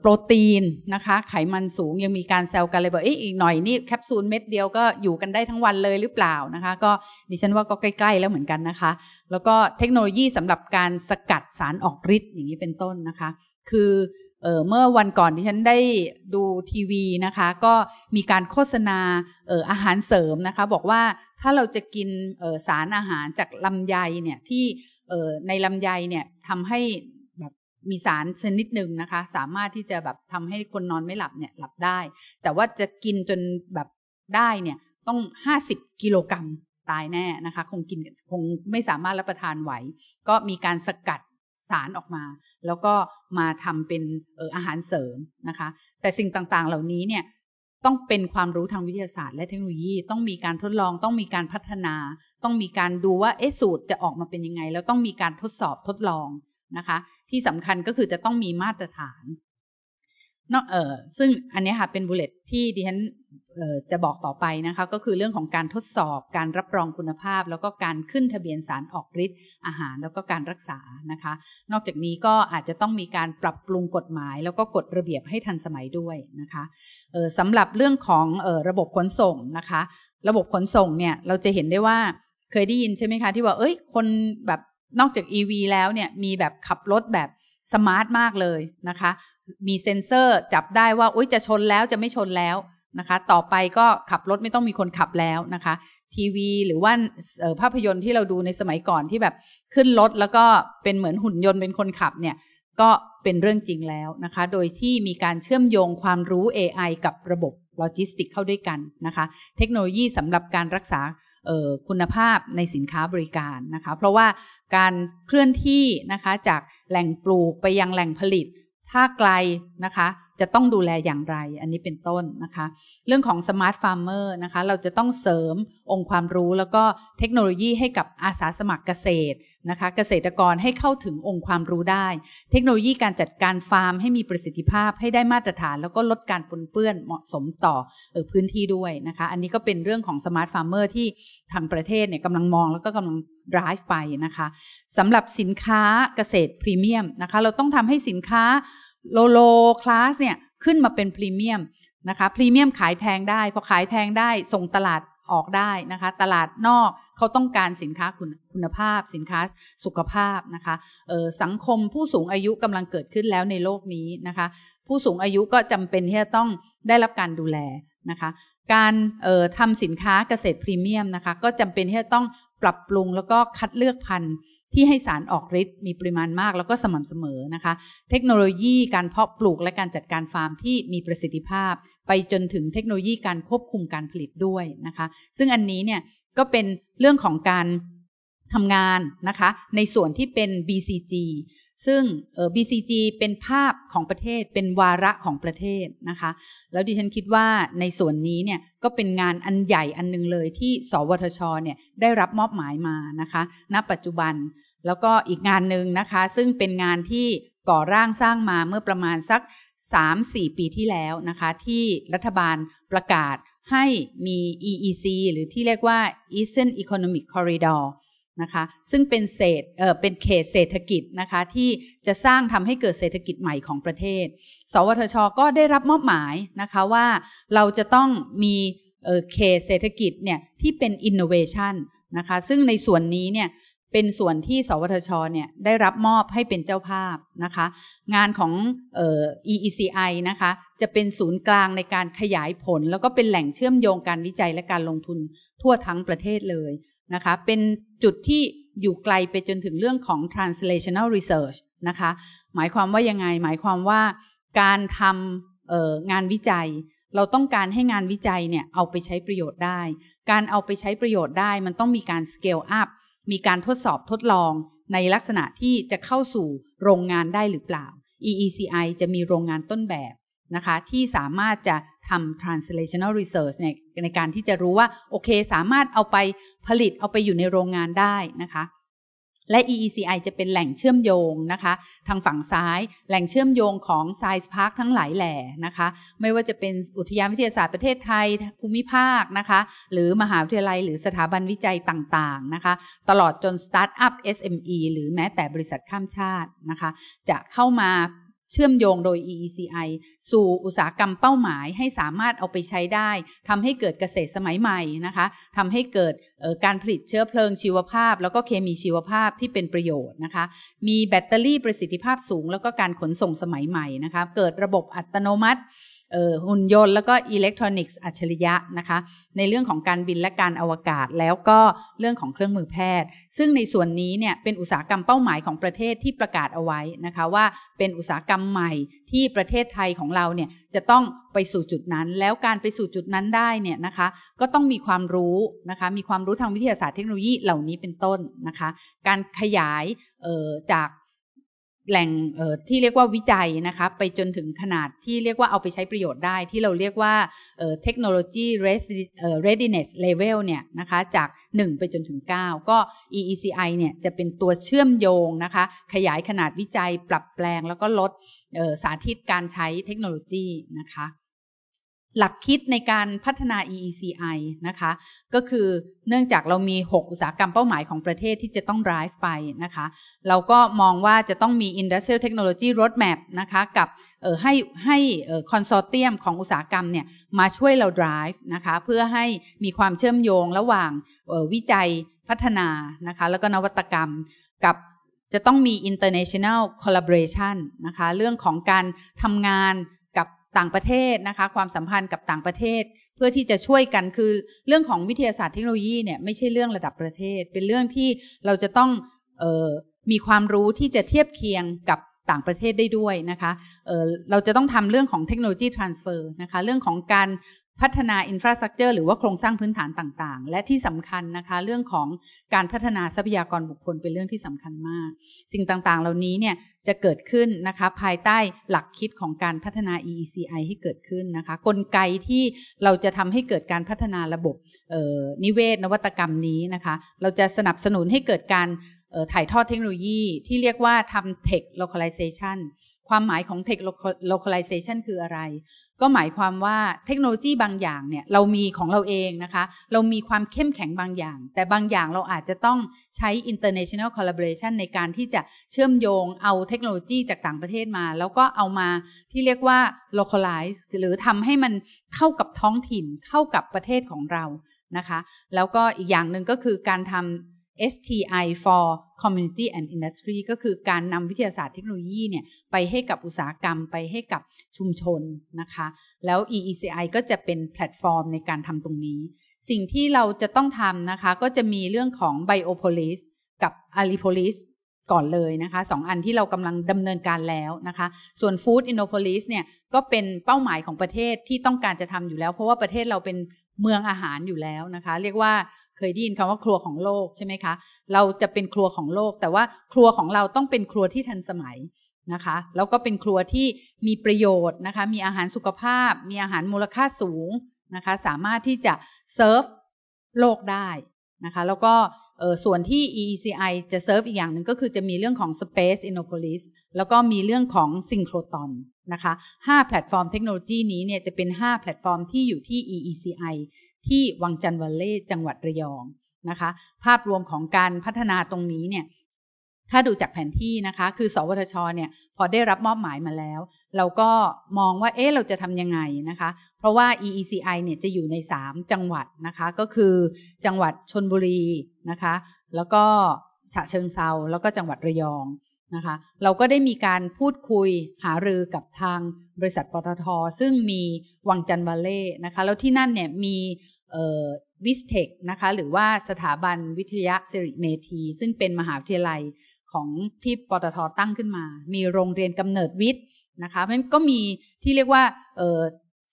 โปรตีนนะคะ ไขมันสูงยังมีการแซวกันเลยบอกเอ๊ะอีกหน่อยนี่แคปซูลเม็ดเดียวก็อยู่กันได้ทั้งวันเลยหรือเปล่านะคะ ก็ดิฉันว่าก็ใกล้ๆแล้วเหมือนกันนะคะ แล้วก็เทคโนโลยีสำหรับการสกัดสารออกฤทธิ์อย่างนี้เป็นต้นนะคะ คือเมื่อวันก่อนที่ฉันได้ดูทีวีนะคะก็มีการโฆษณาออาหารเสริมนะคะบอกว่าถ้าเราจะกินสารอาหารจากลำไยเนี่ยที่ในลำไยเนี่ยทำให้แบบมีสารชนิดหนึ่งนะคะสามารถที่จะแบบทำให้คนนอนไม่หลับเนี่ยหลับได้ แต่ว่าจะกินจนแบบได้เนี่ยต้องห้าสิบกิโลกรัมตายแน่นะคะคงกินคงไม่สามารถรับประทานไหว ก็มีการสกัดสารออกมาแล้วก็มาทำเป็นอาหารเสริมนะคะแต่สิ่งต่างๆเหล่านี้เนี่ยต้องเป็นความรู้ทางวิทยาศาสตร์และเทคโนโลยีต้องมีการทดลองต้องมีการพัฒนา ต้องมีการดูว่าเอสูตรจะออกมาเป็นยังไงแล้วต้องมีการทดสอบทดลองนะคะที่สำคัญก็คือจะต้องมีมาตรฐานนอกเออซึ่งอันนี้ค่ะเป็นบุลเลตที่ดิฉันจะบอกต่อไปนะคะก็คือเรื่องของการทดสอบการรับรองคุณภาพ แล้วก็การขึ้นทะเบียนสารออกฤทธิ์อาหารแล้วก็การรักษานะคะ นอกจากนี้ก็อาจจะต้องมีการปรับปรุงกฎหมาย แล้วก็กฎระเบียบให้ทันสมัยด้วยนะคะสำหรับเรื่องของระบบขนส่งนะคะ ระบบขนส่งเนี่ยเราจะเห็นได้ว่าเคยได้ยินใช่ไหมคะ ที่ว่าเอ้ยคนแบบนอกจาก EV แล้วเนี่ยมีแบบขับรถแบบสมาร์ทมากเลยนะคะ มีเซ็นเซอร์จับได้ว่าอุ้ยจะชนแล้วจะไม่ชนแล้วนะคะ ต่อไปก็ขับรถไม่ต้องมีคนขับแล้วนะคะ ทีวีหรือว่าภาพยนตร์ที่เราดูในสมัยก่อนที่แบบขึ้นรถแล้วก็เป็นเหมือนหุ่นยนต์เป็นคนขับเนี่ยก็เป็นเรื่องจริงแล้วนะคะ โดยที่มีการเชื่อมโยงความรู้ AI กับระบบโลจิสติกเข้าด้วยกันนะคะ เทคโนโลยีสำหรับการรักษาคุณภาพในสินค้าบริการนะคะ เพราะว่าการเคลื่อนที่นะคะจากแหล่งปลูกไปยังแหล่งผลิตถ้าไกลนะคะจะต้องดูแลอย่างไร อันนี้เป็นต้นนะคะ เรื่องของสมาร์ทฟาร์มเมอร์นะคะเราจะต้องเสริมองค์ความรู้แล้วก็เทคโนโลยีให้กับอาสาสมัครเกษตรนะคะ เกษตรกรให้เข้าถึงองค์ความรู้ได้ เทคโนโลยีการจัดการฟาร์ม ให้มีประสิทธิภาพให้ได้มาตรฐาน แล้วก็ลดการปนเปื้อนเหมาะสมต่อออพื้นที่ด้วยนะคะอันนี้ก็เป็นเรื่องของสมาร์ทฟาร์มเมอร์ที่ทางประเทศเนี่ยกำลังมอง แล้วก็กำลัง drive ไปนะคะสำหรับสินค้าเกษตรพรีเมียมนะคะเราต้องทำให้สินค้าโลโลคลาสเนี่ยขึ้นมาเป็นพรีเมียมนะคะพรีเมียมขายแพงได้พอขายแพงได้ ส่งตลาดออกได้นะคะ ตลาดนอกเขาต้องการสินค้าคุณคุณภาพ สินค้าสุขภาพนะคะสังคมผู้สูงอายุกำลังเกิดขึ้นแล้วในโลกนี้นะคะ ผู้สูงอายุก็จำเป็นที่จะต้องได้รับการดูแลนะคะ การทำสินค้าเกษตรพรีเมียมนะคะก็จำเป็นที่จะต้องปรับปรุงแล้วก็คัดเลือกพันธุ์ที่ให้สารออกฤทธิ์มีปริมาณมากแล้วก็สม่ำเสมอนะคะ เทคโนโลยีการเพาะปลูกและการจัดการฟาร์มที่มีประสิทธิภาพ ไปจนถึงเทคโนโลยีการควบคุมการผลิตด้วยนะคะ ซึ่งอันนี้เนี่ยก็เป็นเรื่องของการทำงานนะคะในส่วนที่เป็น BCG ซึ่ง BCG เป็นภาพของประเทศ เป็นวาระของประเทศนะคะ แล้วดิฉันคิดว่าในส่วนนี้เนี่ยก็เป็นงานอันใหญ่อันนึงเลย ที่ สวทชเนี่ยได้รับมอบหมายมานะคะ ณ ปัจจุบัน แล้วก็อีกงานหนึ่งนะคะซึ่งเป็นงานที่ก่อร่างสร้างมาเมื่อประมาณสัก 3-4 ปีที่แล้วนะคะที่รัฐบาลประกาศให้มี EEC หรือที่เรียกว่า Eastern Economic Corridor นะคะซึ่งเป็นเศษเอ่อเป็นเขตเศรษฐกิจนะคะที่จะสร้างทำให้เกิดเศรษฐกิจใหม่ของประเทศ สวทช ก็ได้รับมอบหมายนะคะว่าเราจะต้องมีเออเขตเศรษฐกิจเนี่ยที่เป็นอินโนเวชันนะคะซึ่งในส่วนนี้เนี่ยเป็นส่วนที่สวทช เนี่ยได้รับมอบให้เป็นเจ้าภาพนะคะ งานของเอ่อ EECI นะคะจะเป็นศูนย์กลางในการขยายผล แล้วก็เป็นแหล่งเชื่อมโยงการวิจัยและการลงทุนทั่วทั้งประเทศเลยนะคะเป็นจุดที่อยู่ไกลไปจนถึงเรื่องของ translational research นะคะหมายความว่ายังไง หมายความว่าการทำงานวิจัย เราต้องการให้งานวิจัยเนี่ยเอาไปใช้ประโยชน์ได้ การเอาไปใช้ประโยชน์ได้มันต้องมีการ scale up มีการทดสอบทดลองในลักษณะที่จะเข้าสู่โรงงานได้หรือเปล่า EECI จะมีโรงงานต้นแบบนะคะที่สามารถจะทำ translational research ในในการที่จะรู้ว่า โอเคสามารถเอาไปผลิตเอาไปอยู่ในโรงงานได้นะคะ และ EECI จะเป็นแหล่งเชื่อมโยงนะคะ ทางฝั่งซ้าย แหล่งเชื่อมโยงของ Science Park ทั้งหลายแหล่นะคะไม่ว่าจะเป็นอุทยานวิทยาศาสตร์ประเทศไทย ภูมิภาคนะคะ หรือมหาวิทยาลัย หรือสถาบันวิจัยต่างๆนะคะ ตลอดจนสตาร์ทอัพ SME หรือแม้แต่บริษัทข้ามชาตินะคะ จะเข้ามาเชื่อมโยงโดย EECI สู่อุตสาหกรรมเป้าหมายให้สามารถเอาไปใช้ได้ทำให้เกิดเกษตรสมัยใหม่นะคะทำให้เกิดการผลิตเชื้อเพลิงชีวภาพ แล้วก็เคมีชีวภาพที่เป็นประโยชน์นะคะมีแบตเตอรี่ประสิทธิภาพสูง แล้วก็การขนส่งสมัยใหม่นะคะเกิดระบบอัตโนมัติหุ่นยนต์แล้วก็อิเล็กทรอนิกส์อัจฉริยะนะคะในเรื่องของการบินและการอวกาศแล้วก็เรื่องของเครื่องมือแพทย์ ซึ่งในส่วนนี้เนี่ยเป็นอุตสาหกรรมเป้าหมายของประเทศที่ประกาศเอาไว้นะคะว่าเป็นอุตสาหกรรมใหม่ที่ประเทศไทยของเราเนี่ยจะต้องไปสู่จุดนั้น แล้วการไปสู่จุดนั้นได้เนี่ยนะคะก็ต้องมีความรู้นะคะมีความรู้ทางวิทยาศาสตร์เทคโนโลยีเหล่านี้เป็นต้นนะคะการขยายจากแหล่งที่เรียกว่าวิจัยนะคะไปจนถึงขนาดที่เรียกว่าเอาไปใช้ประโยชน์ได้ที่เราเรียกว่าเทคโนโลยี readiness level เนี่ยนะคะจาก 1 ไปจนถึง 9 ก็ EECI เนี่ยจะเป็นตัวเชื่อมโยงนะคะขยายขนาดวิจัยปรับแปลงแล้วก็ลดสาธิตการใช้เทคโนโลยีนะคะหลักคิดในการพัฒนา EECI นะคะก็คือเนื่องจากเรามี 6 อุตสาหกรรมเป้าหมายของประเทศที่จะต้อง drive ไปนะคะเราก็มองว่าจะต้องมี Industrial Technology Roadmap นะคะกับให้ให้คอนโซเทียมของอุตสาหกรรมเนี่ยมาช่วยเรา drive นะคะเพื่อให้มีความเชื่อมโยงระหว่างวิจัยพัฒนานะคะแล้วก็นวัตกรรมกับจะต้องมี international collaboration นะคะเรื่องของการทำงานต่างประเทศนะคะความสัมพันธ์กับต่างประเทศเพื่อที่จะช่วยกันคือเรื่องของวิทยาศาสตร์เทคโนโลยีเนี่ยไม่ใช่เรื่องระดับประเทศเป็นเรื่องที่เราจะต้องออมีความรู้ที่จะเทียบเคียงกับต่างประเทศได้ด้วยนะคะเเราจะต้องทำเรื่องของเทคโนโลยีทรานสเฟอร์นะคะเรื่องของการพัฒนาอินฟราสตรักเจอร์หรือว่าโครงสร้างพื้นฐานต่างๆ และที่สำคัญนะคะเรื่องของการพัฒนาทรัพยากรบุคคลเป็นเรื่องที่สำคัญมาก สิ่งต่างๆ เหล่านี้เนี่ยจะเกิดขึ้นนะคะภายใต้หลักคิดของการพัฒนา EECI ให้เกิดขึ้นนะคะ กลไกที่เราจะทำให้เกิดการพัฒนาระบบนิเวศนวัตกรรมนี้นะคะเราจะสนับสนุนให้เกิดการถ่ายทอดเทคโนโลยี ที่เรียกว่าทำเทคโลเค a ลเซชันความหมายของเทคโล o c a l i z a t i o คืออะไรก็หมายความว่าเทคโนโลยีบางอย่างเนี่ยเรามีของเราเองนะคะ เรามีความเข้มแข็งบางอย่าง แต่บางอย่างเราอาจจะต้องใช้ international collaboration ในการที่จะเชื่อมโยงเอาเทคโนโลยีจากต่างประเทศมา แล้วก็เอามาที่เรียกว่า localize หรือทำให้มันเข้ากับท้องถิ่นเข้ากับประเทศของเรานะคะ แล้วก็อีกอย่างหนึ่งก็คือการทำ STI for Community and Industry ก็คือการนำวิทยาศาสตร์เทคโนโลยีเนี่ยไปให้กับอุตสาหกรรมไปให้กับชุมชนนะคะ แล้ว EECI ก็จะเป็นแพลตฟอร์มในการทำตรงนี้ สิ่งที่เราจะต้องทำนะคะก็จะมีเรื่องของ Biopolis กับ Alipolis ก่อนเลยนะคะสองอันที่เรากำลังดำเนินการแล้วนะคะ ส่วน Food Innopolis เนี่ยก็เป็นเป้าหมายของประเทศที่ต้องการจะทำอยู่แล้ว เพราะว่าประเทศเราเป็นเมืองอาหารอยู่แล้วนะคะ เรียกว่าเคยได้ยินคำว่าครัวของโลกใช่ไหมคะ เราจะเป็นครัวของโลก แต่ว่าครัวของเราต้องเป็นครัวที่ทันสมัยนะคะ แล้วก็เป็นครัวที่มีประโยชน์นะคะมีอาหารสุขภาพ มีอาหารมูลค่าสูงนะคะสามารถที่จะเซิร์ฟโลกได้นะคะแล้วก็ส่วนที่ EECI จะเซิร์ฟอีกอย่างหนึ่งก็คือจะมีเรื่องของ Space Innopolis แล้วก็มีเรื่องของ s y n c h r o t o n นะคะ5 แพลตฟอร์มเทคโนโลยีนี้เนี่ยจะเป็น 5แพลตฟอร์มที่อยู่ที่ EECI ที่วังจันวัลเล่จังหวัดระยองนะคะ ภาพรวมของการพัฒนาตรงนี้เนี่ย ถ้าดูจากแผนที่นะคะ คือสวทชเนี่ย พอได้รับมอบหมายมาแล้ว เราก็มองว่าเอ๊ะเราจะทำยังไงนะคะ เพราะว่า EECI เนี่ยจะอยู่ใน 3 จังหวัดนะคะ ก็คือจังหวัดชนบุรีนะคะ แล้วก็ฉะเชิงเซาแล้วก็จังหวัดระยองนะคะเราก็ได้มีการพูดคุยหารือกับทางบริษัทปตทซึ่งมีวังจันทร์วาเล่นะคะแล้วที่นั่นเนี่ยมีวิสเทคนะคะหรือว่าสถาบันวิทยาสิริเมธี ซึ่งเป็นมหาวิทยาลัยของที่ปตทตั้งขึ้นมา มีโรงเรียนกำเนิดวิทย์นะคะเพราะฉะนั้นก็มีที่เรียกว่า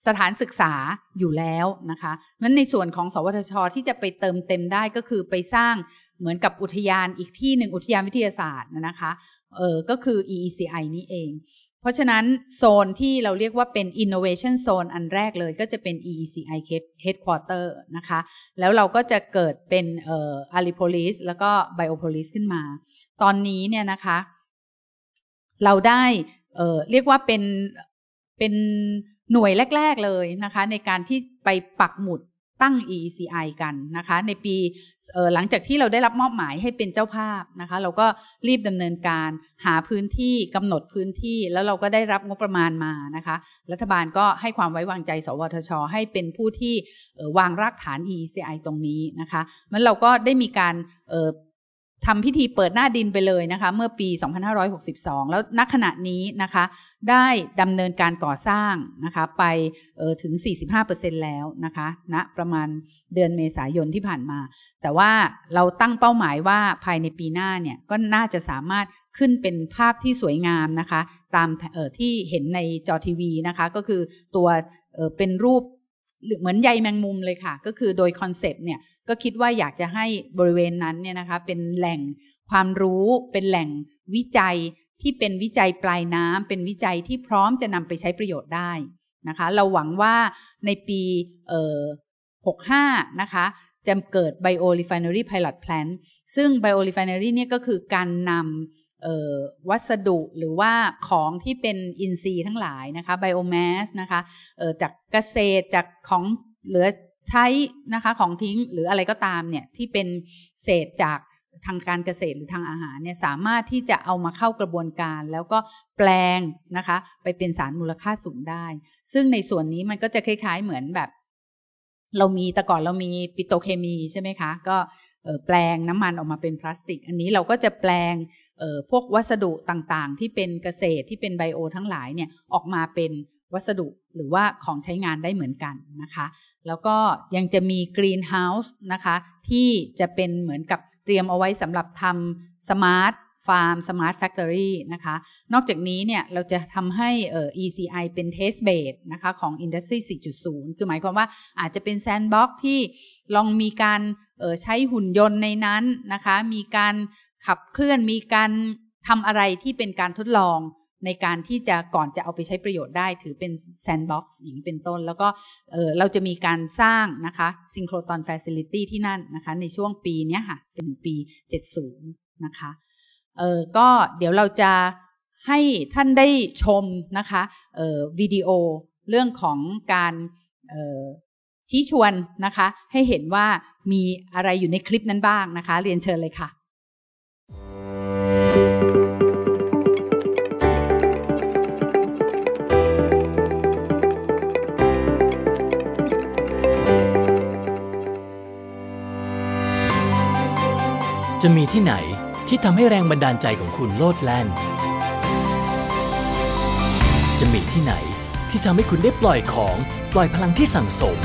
สถานศึกษาอยู่แล้วนะคะเพราะนั้นในส่วนของสวทช ที่จะไปเติมเต็มได้ก็คือไปสร้างเหมือนกับอุทยานอีกที่หนึ่ง อุทยานวิทยาศาสตร์นะคะเออก็คือ EECI นี้เอง เพราะฉะนั้นโซนที่เราเรียกว่าเป็น Innovation Zone อันแรกเลย ก็จะเป็น EECI Headquarter นะคะ แล้วเราก็จะเกิดเป็นเอ่อ Alipolis แล้วก็ Biopolis ขึ้นมา ตอนนี้เนี่ยนะคะ เราได้เอ่อเรียกว่าเป็นเป็นหน่วยแรกๆเลยนะคะในการที่ไปปักหมุดตั้ง EECI กันนะคะ ในปีหลังจากที่เราได้รับมอบหมายให้เป็นเจ้าภาพนะคะ เราก็รีบดำเนินการหาพื้นที่กำหนดพื้นที่แล้วเราก็ได้รับงบประมาณมานะคะ รัฐบาลก็ให้ความไว้วางใจสวทช ให้เป็นผู้ที่วางรากฐาน EECI ตรงนี้นะคะมันเราก็ได้มีการทำพิธีเปิดหน้าดินไปเลยนะคะเมื่อปี 2562 แล้วณขณะนี้นะคะ ได้ดำเนินการก่อสร้างนะคะไปถึง 45%แล้วนะคะณนะประมาณเดือนเมษายนที่ผ่านมา แต่ว่าเราตั้งเป้าหมายว่าภายในปีหน้าเนี่ยก็น่าจะสามารถขึ้นเป็นภาพที่สวยงามนะคะตามที่เห็นในจอทีวีนะคะก็คือตัวเป็นรูปเหมือนใยแมงมุมเลยค่ะ ก็คือโดยคอนเซปต์เนี่ย ก็คิดว่าอยากจะให้บริเวณนั้นเนี่ยนะคะเป็นแหล่งความรู้ เป็นแหล่งวิจัยที่เป็นวิจัยปลายน้ำ เป็นวิจัยที่พร้อมจะนำไปใช้ประโยชน์ได้นะคะ เราหวังว่าในปี 65 นะคะจะเกิด Bio Refinery Pilot Plan ซึ่ง Bio Refinery เนี่ยก็คือการนำวัสดุหรือว่าของที่เป็นอินทรีย์ทั้งหลายนะคะไบโอแมสนะคะจากเกษตรจากของเหลือใช้นะคะของทิ้งหรืออะไรก็ตามเนี่ยที่เป็นเศษจากทางการเกษตรหรือทางอาหารเนี่ยสามารถที่จะเอามาเข้ากระบวนการ แล้วก็แปลงนะคะ ไปเป็นสารมูลค่าสูงได้ ซึ่งในส่วนนี้มันก็จะคล้ายๆ เหมือนแบบ เรามีแต่ก่อนเรามีปิโตเคมี ใช่ไหมคะ ก็แปลงน้ำมันออกมาเป็นพลาสติก อันนี้เราก็จะแปลงพวกวัสดุต่างๆ ที่เป็นเกษตรที่เป็นไบโอทั้งหลายเนี่ยออกมาเป็นวัสดุหรือว่าของใช้งานได้เหมือนกันนะคะ แล้วก็ยังจะมีกรีนเฮาส์นะคะที่จะเป็นเหมือนกับเตรียมเอาไว้สำหรับทำสมาร์ทฟาร์มสมาร์ทแฟคทอรี่นะคะนอกจากนี้เนี่ยเราจะทำให้ ECI เป็นเทสเบดนะคะของ Industry 4.0 คือหมายความว่าอาจจะเป็นแซนด์บ็อกที่ลองมีการใช้หุ่นยนต์ในนั้นนะคะ มีการขับเคลื่อนมีการทำอะไรที่เป็นการทดลองในการที่จะก่อนจะเอาไปใช้ประโยชน์ได้ถือเป็นแซนด์บ็อกซ์อย่างเป็นต้น แล้วก็เเราจะมีการสร้างนะคะซิงโครตอนฟสิลิตี้ที่นั่นนะคะในช่วงปีนี้ค่ะเป็นปี 70นะคะเออก็เดี๋ยวเราจะให้ท่านได้ชมนะคะเออวิดีโอเรื่องของการชี้ชวนนะคะให้เห็นว่ามีอะไรอยู่ในคลิปนั้นบ้างนะคะเรียนเชิญเลยค่ะจะมีที่ไหนที่ทำให้แรงบันดาลใจของคุณโลดแล่น จะมีที่ไหนที่ทำให้คุณได้ปล่อยของปล่อยพลังที่สั่งสม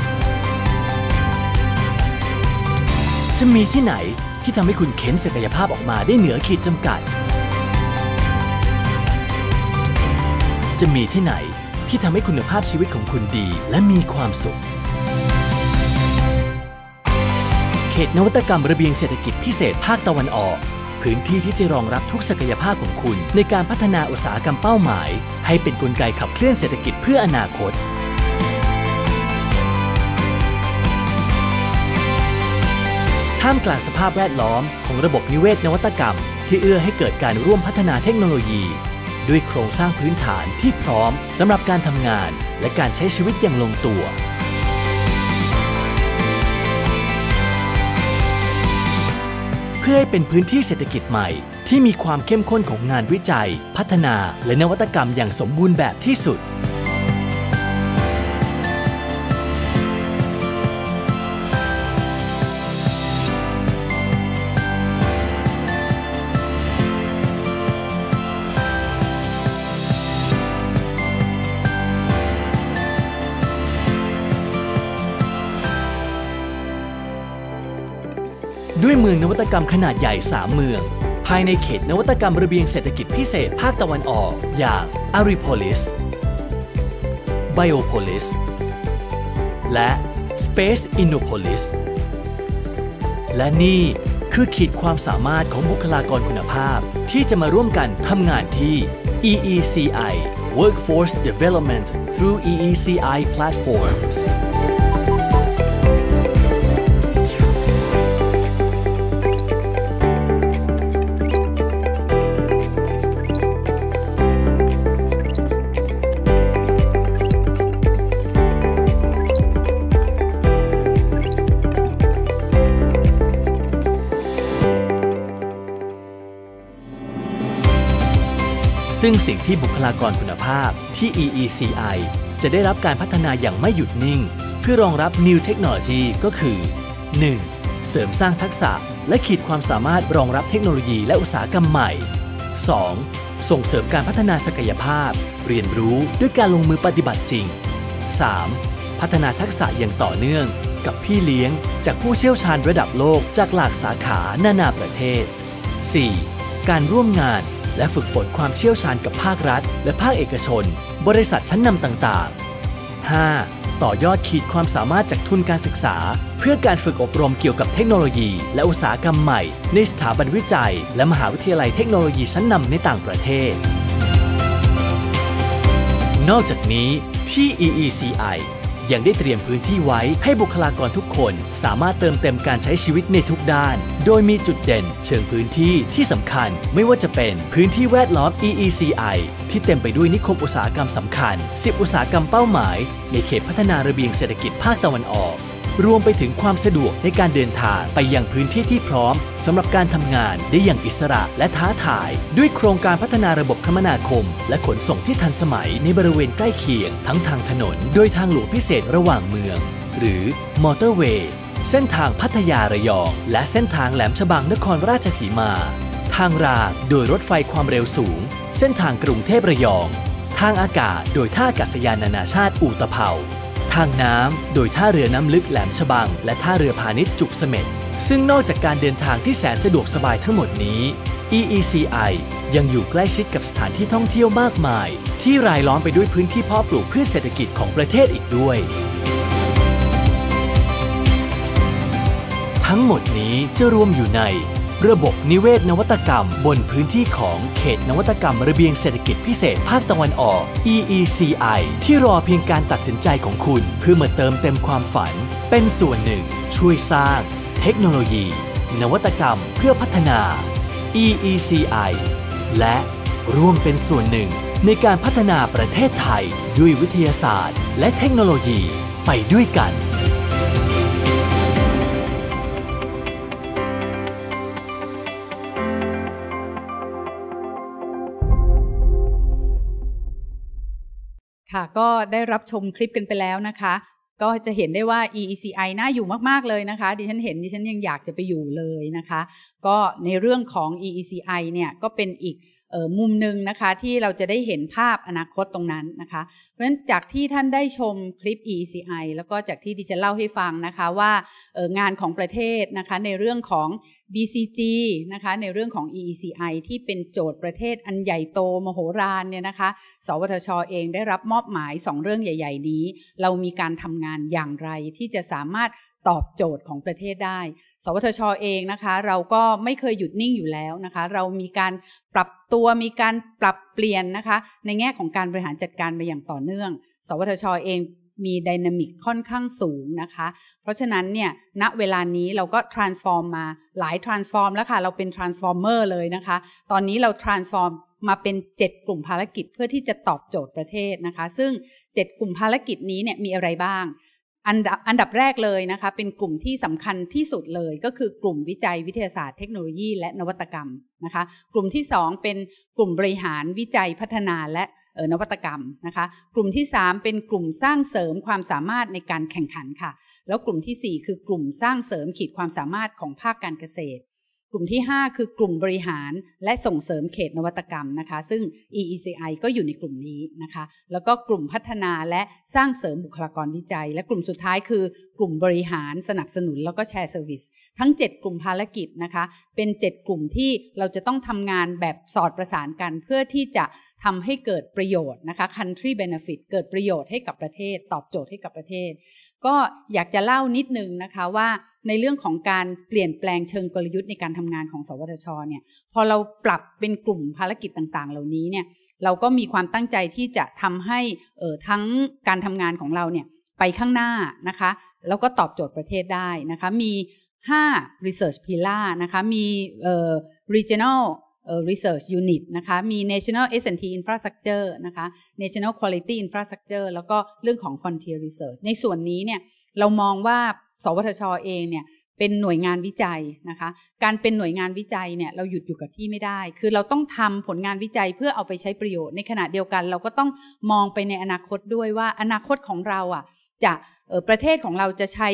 จะมีที่ไหนที่ทำให้คุณเข็นศักยภาพออกมาได้เหนือขีดจำกัด จะมีที่ไหนที่ทำให้คุณภาพชีวิตของคุณดีและมีความสุขตนวัตกรรมระเบียงเศรษฐกิจพิเศษภาคตะวันออก พื้นที่ที่จะรองรับทุกศักยภาพของคุณ ในการพัฒนาอุตสาหกรรมเป้าหมาย ให้เป็นนกลไกขับเคลื่อนเศรษฐกิจเพื่ออนาคตท่ามกลางสภาพแวดล้อม ของระบบนิเวศนวัตกรรม ที่เอื้อให้เกิดการร่วมพัฒนาเทคโนโลยี ด้วยโครงสร้างพื้นฐานที่พร้อมสำหรับการทำงาน และการใช้ชีวิตอย่างลงตัวเพื่อให้เป็นพื้นที่เศรษฐกิจใหม่ ที่มีความเข้มข้นของงานวิจัย พัฒนาและนวัตกรรมอย่างสมบูรณ์แบบที่สุดเมืองนวัตกรรมขนาดใหญ่3เมือง ภายในเขตนวัตกรรมระเบียงเศรษฐกิจพิเศษภาคตะวันออก อย่างอาริโพลิสไบโอโพลิสและ Space Innopolis และนี่คือขีดความสามารถของบุคลากรคุณภาพ ที่จะมาร่วมกันทำงานที่ EECI Workforce Development through EECI Platforms ซึ่งสิ่งที่บุคลากรคุณภาพที่ EECI จะได้รับการพัฒนาอย่างไม่หยุดนิ่ง เพื่อรองรับ New Technology ก็คือ 1. เสริมสร้างทักษะและขีดความสามารถรองรับเทคโนโลยีและอุตสาหกรรมใหม่ 2. ส่งเสริมการพัฒนาศักยภาพ เรียนรู้ด้วยการลงมือปฏิบัติจริง 3. พัฒนาทักษะอย่างต่อเนื่องกับพี่เลี้ยง จากผู้เชี่ยวชาญระดับโลกจากหลากสาขานานาประเทศ 4. การร่วมงานและฝึกฝนความเชี่ยวชาญกับภาครัฐ และภาคเอกชน บริษัทชั้นนำต่าง ๆ 5. ต่อยอดขีดความสามารถจากทุนการศึกษา เพื่อการฝึกอบรมเกี่ยวกับเทคโนโลยีและอุตสาหกรรมใหม่ในสถาบันวิจัย และมหาวิทยาลัยเทคโนโลยีชั้นนำในต่างประเทศ นอกจากนี้ที่ EECI ยังได้เตรียมพื้นที่ไว้ให้บุคลากรทุกคนสามารถเติมเต็มการใช้ชีวิตในทุกด้าน โดยมีจุดเด่นเชิงพื้นที่ที่สำคัญ ไม่ว่าจะเป็นพื้นที่แวดล้อม EECI ที่เต็มไปด้วยนิคมอุตสาหกรรมสำคัญ 10 อุตสาหกรรมเป้าหมาย ในเขตพัฒนาระเบียงเศรษฐกิจภาคตะวันออกรวมไปถึงความสะดวกในการเดินทาง ไปยังพื้นที่ที่พร้อมสำหรับการทำงานได้อย่างอิสระและท้าทาย ด้วยโครงการพัฒนาระบบคมนาคม และขนส่งที่ทันสมัยในบริเวณใกล้เคียงทั้งทางถนนโดยทางหลวงพิเศษระหว่างเมือง หรือมอเตอร์เวย์เส้นทางพัทยาระยอง และเส้นทางแหลมฉบังนครราชสีมา ทางรางโดยรถไฟความเร็วสูง เส้นทางกรุงเทพระยอง ทางอากาศ โดยท่าอากาศยานนานาชาติอู่ตะเภาทางน้ำโดยท่าเรือน้ำลึกแหลมฉบังและท่าเรือพาณิชย์จุกเสม็ด ซึ่งนอกจากการเดินทางที่แสนสะดวกสบายทั้งหมดนี้ EECI ยังอยู่ใกล้ชิดกับสถานที่ท่องเที่ยวมากมาย ที่รายล้อมไปด้วยพื้นที่เพาะปลูกพืชเศรษฐกิจของประเทศอีกด้วย ทั้งหมดนี้จะรวมอยู่ในระบบนิเวศนวัตกรรมบนพื้นที่ของเขตนวัตกรรมระเบียงเศรษฐกิจพิเศษภาคตะวันออก EECI ที่รอเพียงการตัดสินใจของคุณเพื่อมาเติมเต็มความฝัน เป็นส่วนหนึ่ง ช่วยสร้าง เทคโนโลยี นวัตกรรมเพื่อพัฒนา EECI และ ร่วมเป็นส่วนหนึ่ง ในการพัฒนาประเทศไทยด้วยวิทยาศาสตร์ และเทคโนโลยีไปด้วยกันค่ะก็ได้รับชมคลิปกันไปแล้วนะคะ ก็จะเห็นได้ว่า EECI น่าอยู่มากๆ เลยนะคะ ดิฉันเห็นดิฉันยังอยากจะไปอยู่เลยนะคะ ก็ในเรื่องของ EECI เนี่ยก็เป็นอีกมุมหนึ่งนะคะที่เราจะได้เห็นภาพอนาคตตรงนั้นนะคะเพราะฉะนั้นจากที่ท่านได้ชมคลิป ECI แล้วก็จากที่ดิฉันเล่าให้ฟังนะคะว่า งานของประเทศนะคะในเรื่องของ BCG นะคะในเรื่องของ EECI ที่เป็นโจทย์ประเทศอันใหญ่โต มโหฬารเนี่ยนะคะ สวทชอเองได้รับมอบหมาย2เรื่องใหญ่ๆนี้ เรามีการทำงานอย่างไรที่จะสามารถตอบโจทย์ของประเทศได้ สวทชอเองนะคะ เราก็ไม่เคยหยุดนิ่งอยู่แล้วนะคะ เรามีการปรับตัวมีการปรับเปลี่ยนนะคะในแง่ของการบริหารจัดการไปอย่างต่อเนื่อง สวทชอเองมีดินามิกค่อนข้างสูงนะคะเพราะฉะนั้นเนี่ยณเวลานี้เราก็ transform มาหลาย transform แล้วค่ะเราเป็น transformer เลยนะคะ ตอนนี้เรา transform มาเป็น 7 กลุ่มภารกิจเพื่อที่จะตอบโจทย์ประเทศนะคะ ซึ่ง 7 กลุ่มภารกิจนี้เนี่ยมีอะไรบ้างอันดับอันดับแรกเลยนะคะเป็นกลุ่มที่สำคัญที่สุดเลยก็คือกลุ่มวิจัยวิทยาศาสตร์เทคโนโลยีและนวัตกรรมนะคะกลุ่มที่ 2 เป็นกลุ่มบริหารวิจัยพัฒนาและนวัตกรรมนะคะกลุ่มที่ 3 เป็นกลุ่มสร้างเสริมความสามารถในการแข่งขันค่ะแล้วกลุ่มที่ 4 คือกลุ่มสร้างเสริมขีดความสามารถของภาคการเกษตรกลุ่มที่ 5 คือกลุ่มบริหารและส่งเสริมเขตนวัตกรรมนะคะ ซึ่ง EECI ก็อยู่ในกลุ่มนี้นะคะ แล้วก็กลุ่มพัฒนาและสร้างเสริมบุคลากรวิจัย และกลุ่มสุดท้ายคือกลุ่มบริหาร สนับสนุนแล้วก็แชร์เซอร์วิสทั้ง 7 กลุ่มภารกิจนะคะ เป็น 7 กลุ่มที่เราจะต้องทำงานแบบสอดประสานกัน เพื่อที่จะทำให้เกิดประโยชน์นะคะ country benefit เกิดประโยชน์ให้กับประเทศ ตอบโจทย์ให้กับประเทศ ก็อยากจะเล่านิดนึงนะคะว่าในเรื่องของการเปลี่ยนแปลงเชิงกลยุทธ์ในการทำงานของ สวทชเนี่ยพอเราปรับเป็นกลุ่มภารกิจต่างๆ เหล่านี้เนี่ยเราก็มีความตั้งใจที่จะทำให้ทั้งการทำงานของเราเนี่ยไปข้างหน้านะคะ แล้วก็ตอบโจทย์ประเทศได้นะคะมี 5 research pillar นะคะมีเอ่อ regional research unit นะคะมี national S&T infrastructure นะคะ national quality infrastructure แล้วก็เรื่องของ frontier research ในส่วนนี้เนี่ยเรามองว่าสวทชเองเนี่ยเป็นหน่วยงานวิจัยนะคะ การเป็นหน่วยงานวิจัยเนี่ยเราหยุดอยู่กับที่ไม่ได้ คือเราต้องทำผลงานวิจัยเพื่อเอาไปใช้ประโยชน์ ในขณะเดียวกัน เราก็ต้องมองไปในอนาคตด้วยว่าอนาคตของเราอ่ะจะประเทศของเราจะใช้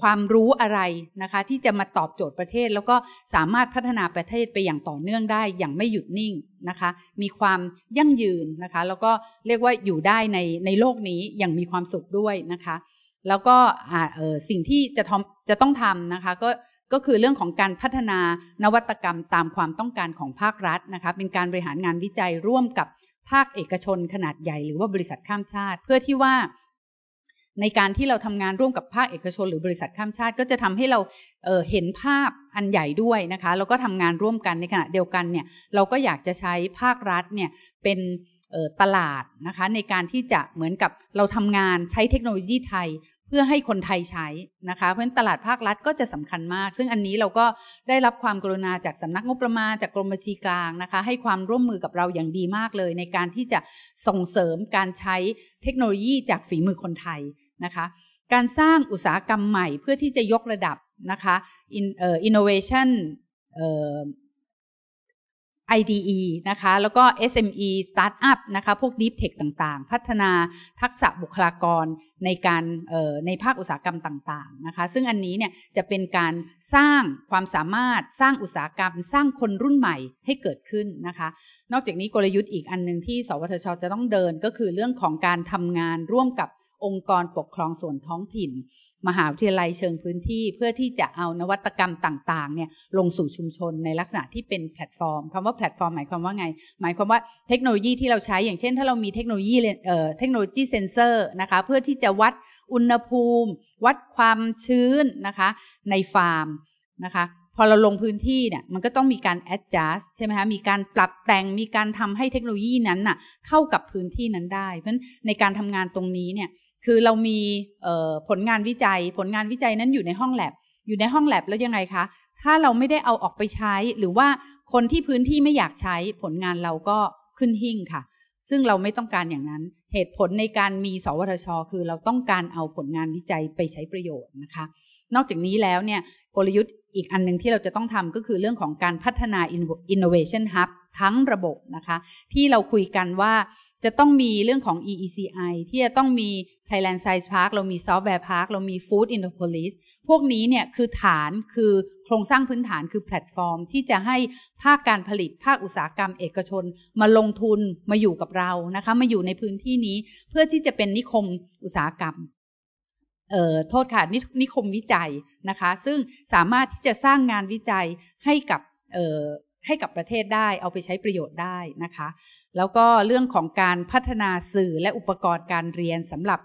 ความรู้อะไรนะคะ ที่จะมาตอบโจทย์ประเทศ แล้วก็สามารถพัฒนาประเทศไปอย่างต่อเนื่องได้ อย่างไม่หยุดนิ่งนะคะ มีความยั่งยืนนะคะ แล้วก็เรียกว่าอยู่ได้ในในโลกนี้อย่างมีความสุขด้วยนะคะแล้วก็สิ่งที่จะจะต้องทำนะคะ ก็ก็คือเรื่องของการพัฒนานวัตกรรมตามความต้องการของภาครัฐนะคะเป็นการบริหารงานวิจัยร่วมกับภาคเอกชนขนาดใหญ่ หรือว่าบริษัทข้ามชาติ เพื่อที่ว่า ในการที่เราทำงานร่วมกับภาคเอกชนหรือบริษัทข้ามชาติ ก็จะทำให้เราเเห็นภาพอันใหญ่ด้วยนะคะแล้วก็ทำงานร่วมกันในขณะเดียวกันเนี่ย เราก็อยากจะใช้ภาครัฐเนี่ยเป็นตลาดนะคะในการที่จะเหมือนกับเราทำงานใช้เทคโนโลยีไทยเพื่อให้คนไทยใช้นะคะเพราะฉะนั้นตลาดภาครัฐก็จะสำคัญมาก ซึ่งอันนี้เราก็ได้รับความกรุณาจากสำนักงบประมาณจากกรมบัญชีกลางนะคะให้ความร่วมมือกับเราอย่างดีมากเลยในการที่จะส่งเสริมการใช้เทคโนโลยีจากฝีมือคนไทยนะคะการสร้างอุตสาหกรรมใหม่เพื่อที่จะยกระดับนะคะ in อ n o v a t i o n ่ IDE นะคะแล้วก็ SME Startup นะคะพวก Deep Tech ต่าง ๆ พัฒนาทักษะบุคลากรในการในภาคอุตสาหกรรมต่างๆนะคะซึ่งอันนี้เนี่ยจะเป็นการสร้างความสามารถสร้างอุตสาหกรรมสร้างคนรุ่นใหม่ให้เกิดขึ้นนะคะ นอกจากนี้กลยุทธ์อีกอันหนึ่งที่สวทชจะต้องเดินก็คือเรื่องของการทำงานร่วมกับองค์กรปกครองส่วนท้องถิ่นมหาวิทยาลัยเชิงพื้นที่ เพื่อที่จะเอานวัตกรรมต่างๆ เนี่ยลงสู่ชุมชนในลักษณะที่เป็นแพลตฟอร์มคำว่าแพลตฟอร์มหมายความว่าไง หมายความว่าเทคโนโลยีที่เราใช้ อย่างเช่นถ้าเรามีเทคโนโลยีเอ่อเทคโนโลยีเซนเซอร์นะคะเพื่อที่จะวัดอุณหภูมิ วัดความชื้นนะคะ ในฟาร์มนะคะ พอเราลงพื้นที่เนี่ยมันก็ต้องมีการ adjust ใช่ไหมคะมีการปรับแต่งมีการทำให้เทคโนโลยีนั้นน่ะเข้ากับพื้นที่นั้น ได้เพราะฉะนั้นในการทำงานตรงนี้เนี่ยคือเรามีผลงานวิจัย ผลงานวิจัยนั้นอยู่ในห้องแลบอยู่ในห้องแลบแล้วยังไงคะ ถ้าเราไม่ได้เอาออกไปใช้หรือว่าคนที่พื้นที่ไม่อยากใช้ผลงานเราก็ขึ้นหิ่งค่ะ ซึ่งเราไม่ต้องการอย่างนั้น เหตุผลในการมี สวทช คือเราต้องการเอาผลงานวิจัยไปใช้ประโยชน์นะคะ นอกจากนี้แล้วเนี่ยกลยุทธ์อีกอันหนึ่งที่เราจะต้องทำก็คือเรื่องของการพัฒนา Innovation Hub ทั้งระบบนะคะ ที่เราคุยกันว่าจะต้องมีเรื่องของ EECI ที่จะต้องมี Thailand Science Park เรามี Software Park เรามี Food Innopolis พวกนี้เนี่ยคือฐานคือโครงสร้างพื้นฐานคือแพลตฟอร์มที่จะให้ภาคการผลิตภาคอุตสาหกรรมเอกชนมาลงทุนมาอยู่กับเรานะคะ มาอยู่ในพื้นที่นี้เพื่อที่จะเป็นนิคมอุตสาหกรรมเอ่อโทษค่ะนนิคมวิจัยนะคะ ซึ่งสามารถที่จะสร้างงานวิจัยให้กับให้กับประเทศได้เอาไปใช้ประโยชน์ได้นะคะ แล้วก็เรื่องของการพัฒนาสื่อและอุปกรณ์การเรียนสำหรับ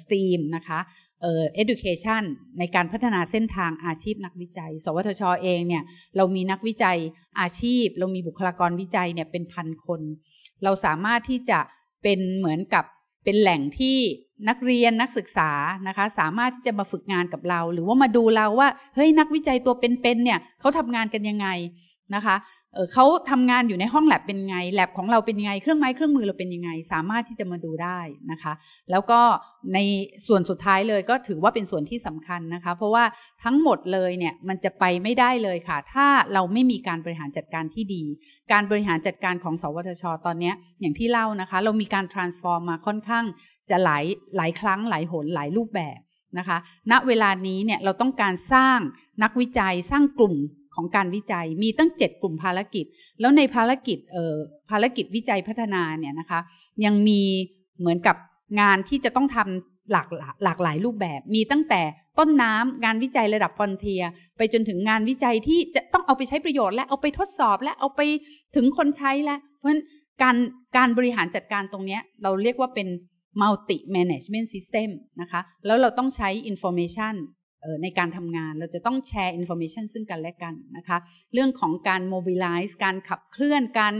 สตรีมนะคะเอ่อ education ในการพัฒนาเส้นทางอาชีพนักวิจัย สวทชอเองเนี่ยเรามีนักวิจัยอาชีพ เรามีบุคลากรวิจัยเนี่ยเป็นพันคน เราสามารถที่จะเป็นเหมือนกับเป็นแหล่งที่นักเรียนนักศึกษานะคะ สามารถที่จะมาฝึกงานกับเรา หรือว่ามาดูเราว่าเฮ้ยนักวิจัยตัวเป็นๆเนี่ยเขาทำงานกันยังไงนะคะเขาทำงานอยู่ในห้องแลบเป็นไงแลบของเราเป็นยังไงเครื่องไม้เครื่องมือเราเป็นยังไง สามารถที่จะมาดูได้นะคะ แล้วก็ในส่วนสุดท้ายเลยก็ถือว่าเป็นส่วนที่สำคัญนะคะเพราะว่าทั้งหมดเลยเนี่ยมันจะไปไม่ได้เลยค่ะ ถ้าเราไม่มีการบริหารจัดการที่ดี การบริหารจัดการของ สวทช ตอนนี้ อย่างที่เล่านะคะเรามีการ transform มาค่อนข้างจะหลายหลายครั้งหลายหนหลายรูปแบบนะคะ ณเวลานี้เนี่ยเราต้องการสร้างนักวิจัยสร้างกลุ่มของการวิจัยมีตั้ง 7 กลุ่มภารกิจ แล้วในภารกิจภารกิจวิจัยพัฒนาเนี่ยนะคะยังมีเหมือนกับงานที่จะต้องทำหลากหลากหลายรูปแบบ มีตั้งแต่ต้นน้ำงานวิจัยระดับฟอนเทีย ไปจนถึงงานวิจัยที่จะต้องเอาไปใช้ประโยชน์และเอาไปทดสอบและเอาไปถึงคนใช้และ เพราะฉะนั้นการการบริหารจัดการตรงนี้ เราเรียกว่าเป็น multi management system นะคะแล้วเราต้องใช้ information ในการทำงานเราจะต้องแชร์อินโฟมิชันซึ่งกันและกันนะคะ เรื่องของการโมบิลไลซ์การขับเคลื่อนการ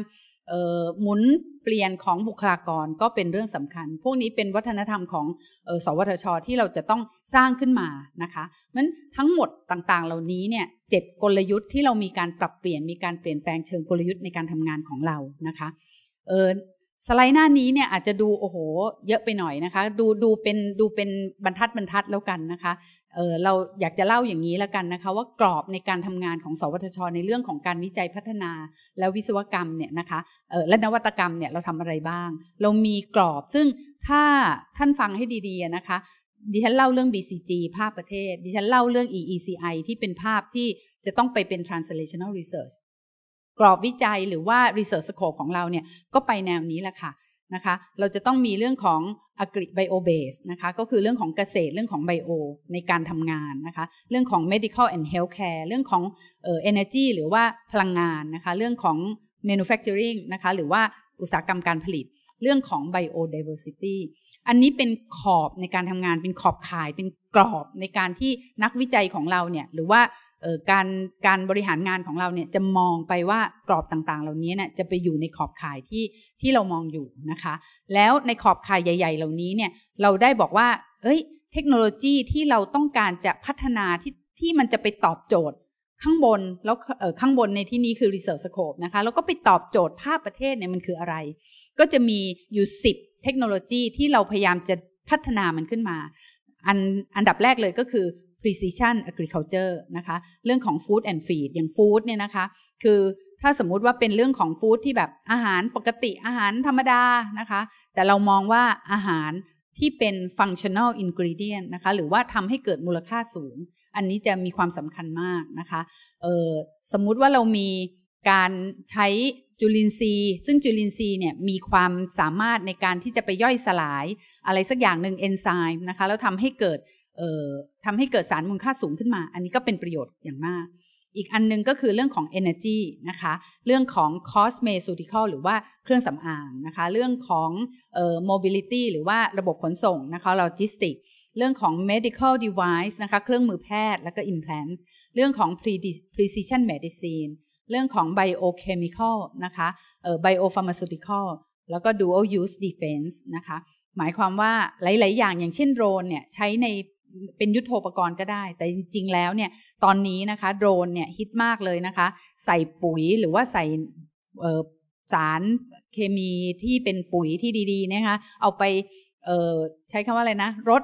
หมุนเปลี่ยนของบุคลากรก็เป็นเรื่องสำคัญ พวกนี้เป็นวัฒนธรรมของสวทช ที่เราจะต้องสร้างขึ้นมานะคะมันทั้งหมดต่างๆ เหล่านี้เนี่ยเจ็ดกลยุทธ์ที่เรามีการปรับเปลี่ยนมีการเปลี่ยนแปลงเชิงกลยุทธ์ในการทำงานของเรานะคะสไลด์หน้านี้เนี่ยอาจจะดูโอ้โหเยอะไปหน่อยนะคะดูดูเป็นดูเป็นบรรทัดบรรทัดแล้วกันนะคะเออเราอยากจะเล่าอย่างนี้แล้วกันนะคะ ว่ากรอบในการทำงานของสวทช ในเรื่องของการวิจัยพัฒนาและวิศวกรรมเนี่ยนะคะเออและนวัตกรรมเนี่ยเราทำอะไรบ้าง เรามีกรอบซึ่งถ้าท่านฟังให้ดีๆนะคะดิฉันเล่าเรื่อง BCG ภาพประเทศ ดิฉันเล่าเรื่อง EECI ที่เป็นภาพที่จะต้องไปเป็น translational research กรอบวิจัยหรือว่า research scope ของเราเนี่ยก็ไปแนวนี้แหละค่ะนะคะเราจะต้องมีเรื่องของ agri bio base นะคะ ก็คือเรื่องของเกษตรเรื่องของไบโอในการทำงานนะคะ เรื่องของ medical and healthcare เรื่องของเอ่อ energy หรือว่าพลังงานนะคะ เรื่องของ manufacturing นะคะ หรือว่าอุตสาหกรรมการผลิต เรื่องของ biodiversity อันนี้เป็นขอบในการทำงานเป็นขอบขาย เป็นกรอบในการที่นักวิจัยของเราเนี่ยหรือว่าการการบริหารงานของเราเนี่ยจะมองไปว่ากรอบต่างๆ เหล่านี้เนี่ยจะไปอยู่ในขอบข่ายที่ที่เรามองอยู่นะคะ แล้วในขอบข่ายใหญ่ๆ เหล่านี้เนี่ยเราได้บอกว่าเอ้ย เทคโนโลยีที่เราต้องการจะพัฒนาที่ที่มันจะไปตอบโจทย์ข้างบนแล้วข้างบนในที่นี้คือ Research Scope นะคะแล้วก็ไปตอบโจทย์ภาพประเทศเนี่ยมันคืออะไร ก็จะมีอยู่10เทคโนโลยีที่เราพยายามจะพัฒนามันขึ้นมา อันอันดับแรกเลยก็คือ precision agriculture นะคะ เรื่องของ food and feed อย่าง food เนี่ยนะคะ คือถ้าสมมุติว่าเป็นเรื่องของ food ที่แบบอาหารปกติอาหารธรรมดานะคะ แต่เรามองว่าอาหารที่เป็น functional ingredient นะคะ หรือว่าทำให้เกิดมูลค่าสูง อันนี้จะมีความสำคัญมากนะคะ สมมุติว่าเรามีการใช้จุลินทรีย์ซึ่งจุลินทรีย์เนี่ยมีความสามารถในการที่จะไปย่อยสลายอะไรสักอย่างหนึ่งเอนไซม์นะคะ แล้วทำให้เกิดทำให้เกิดสารมูลค่าสูงขึ้นมา อันนี้ก็เป็นประโยชน์อย่างมาก อีกอันนึงก็คือเรื่องของ energy นะคะ เรื่องของ c o s m e t i c a l หรือว่าเครื่องสำอางนะคะ เรื่องของเอ่อ mobility หรือว่าระบบขนส่งนะคะโลจิสติกเรื่องของ medical device นะคะ เครื่องมือแพทย์แล้วก็ implants เรื่องของ precision medicine เรื่องของ biochemical นะคะเอ่อ biopharmaceutical แล้วก็ dual use defense นะคะ หมายความว่า หลายๆ อย่าง อย่างเช่นโดรนเนี่ยใช้ในเป็นยุทโธปกรณ์ก็ได้ แต่จริงๆ แล้วเนี่ย ตอนนี้นะคะ โดรนเนี่ยฮิตมากเลยนะคะ ใส่ปุ๋ยหรือว่าใส่สารเคมีที่เป็นปุ๋ยที่ดีๆนะคะ เอาไปใช้คำว่าอะไรนะ รถ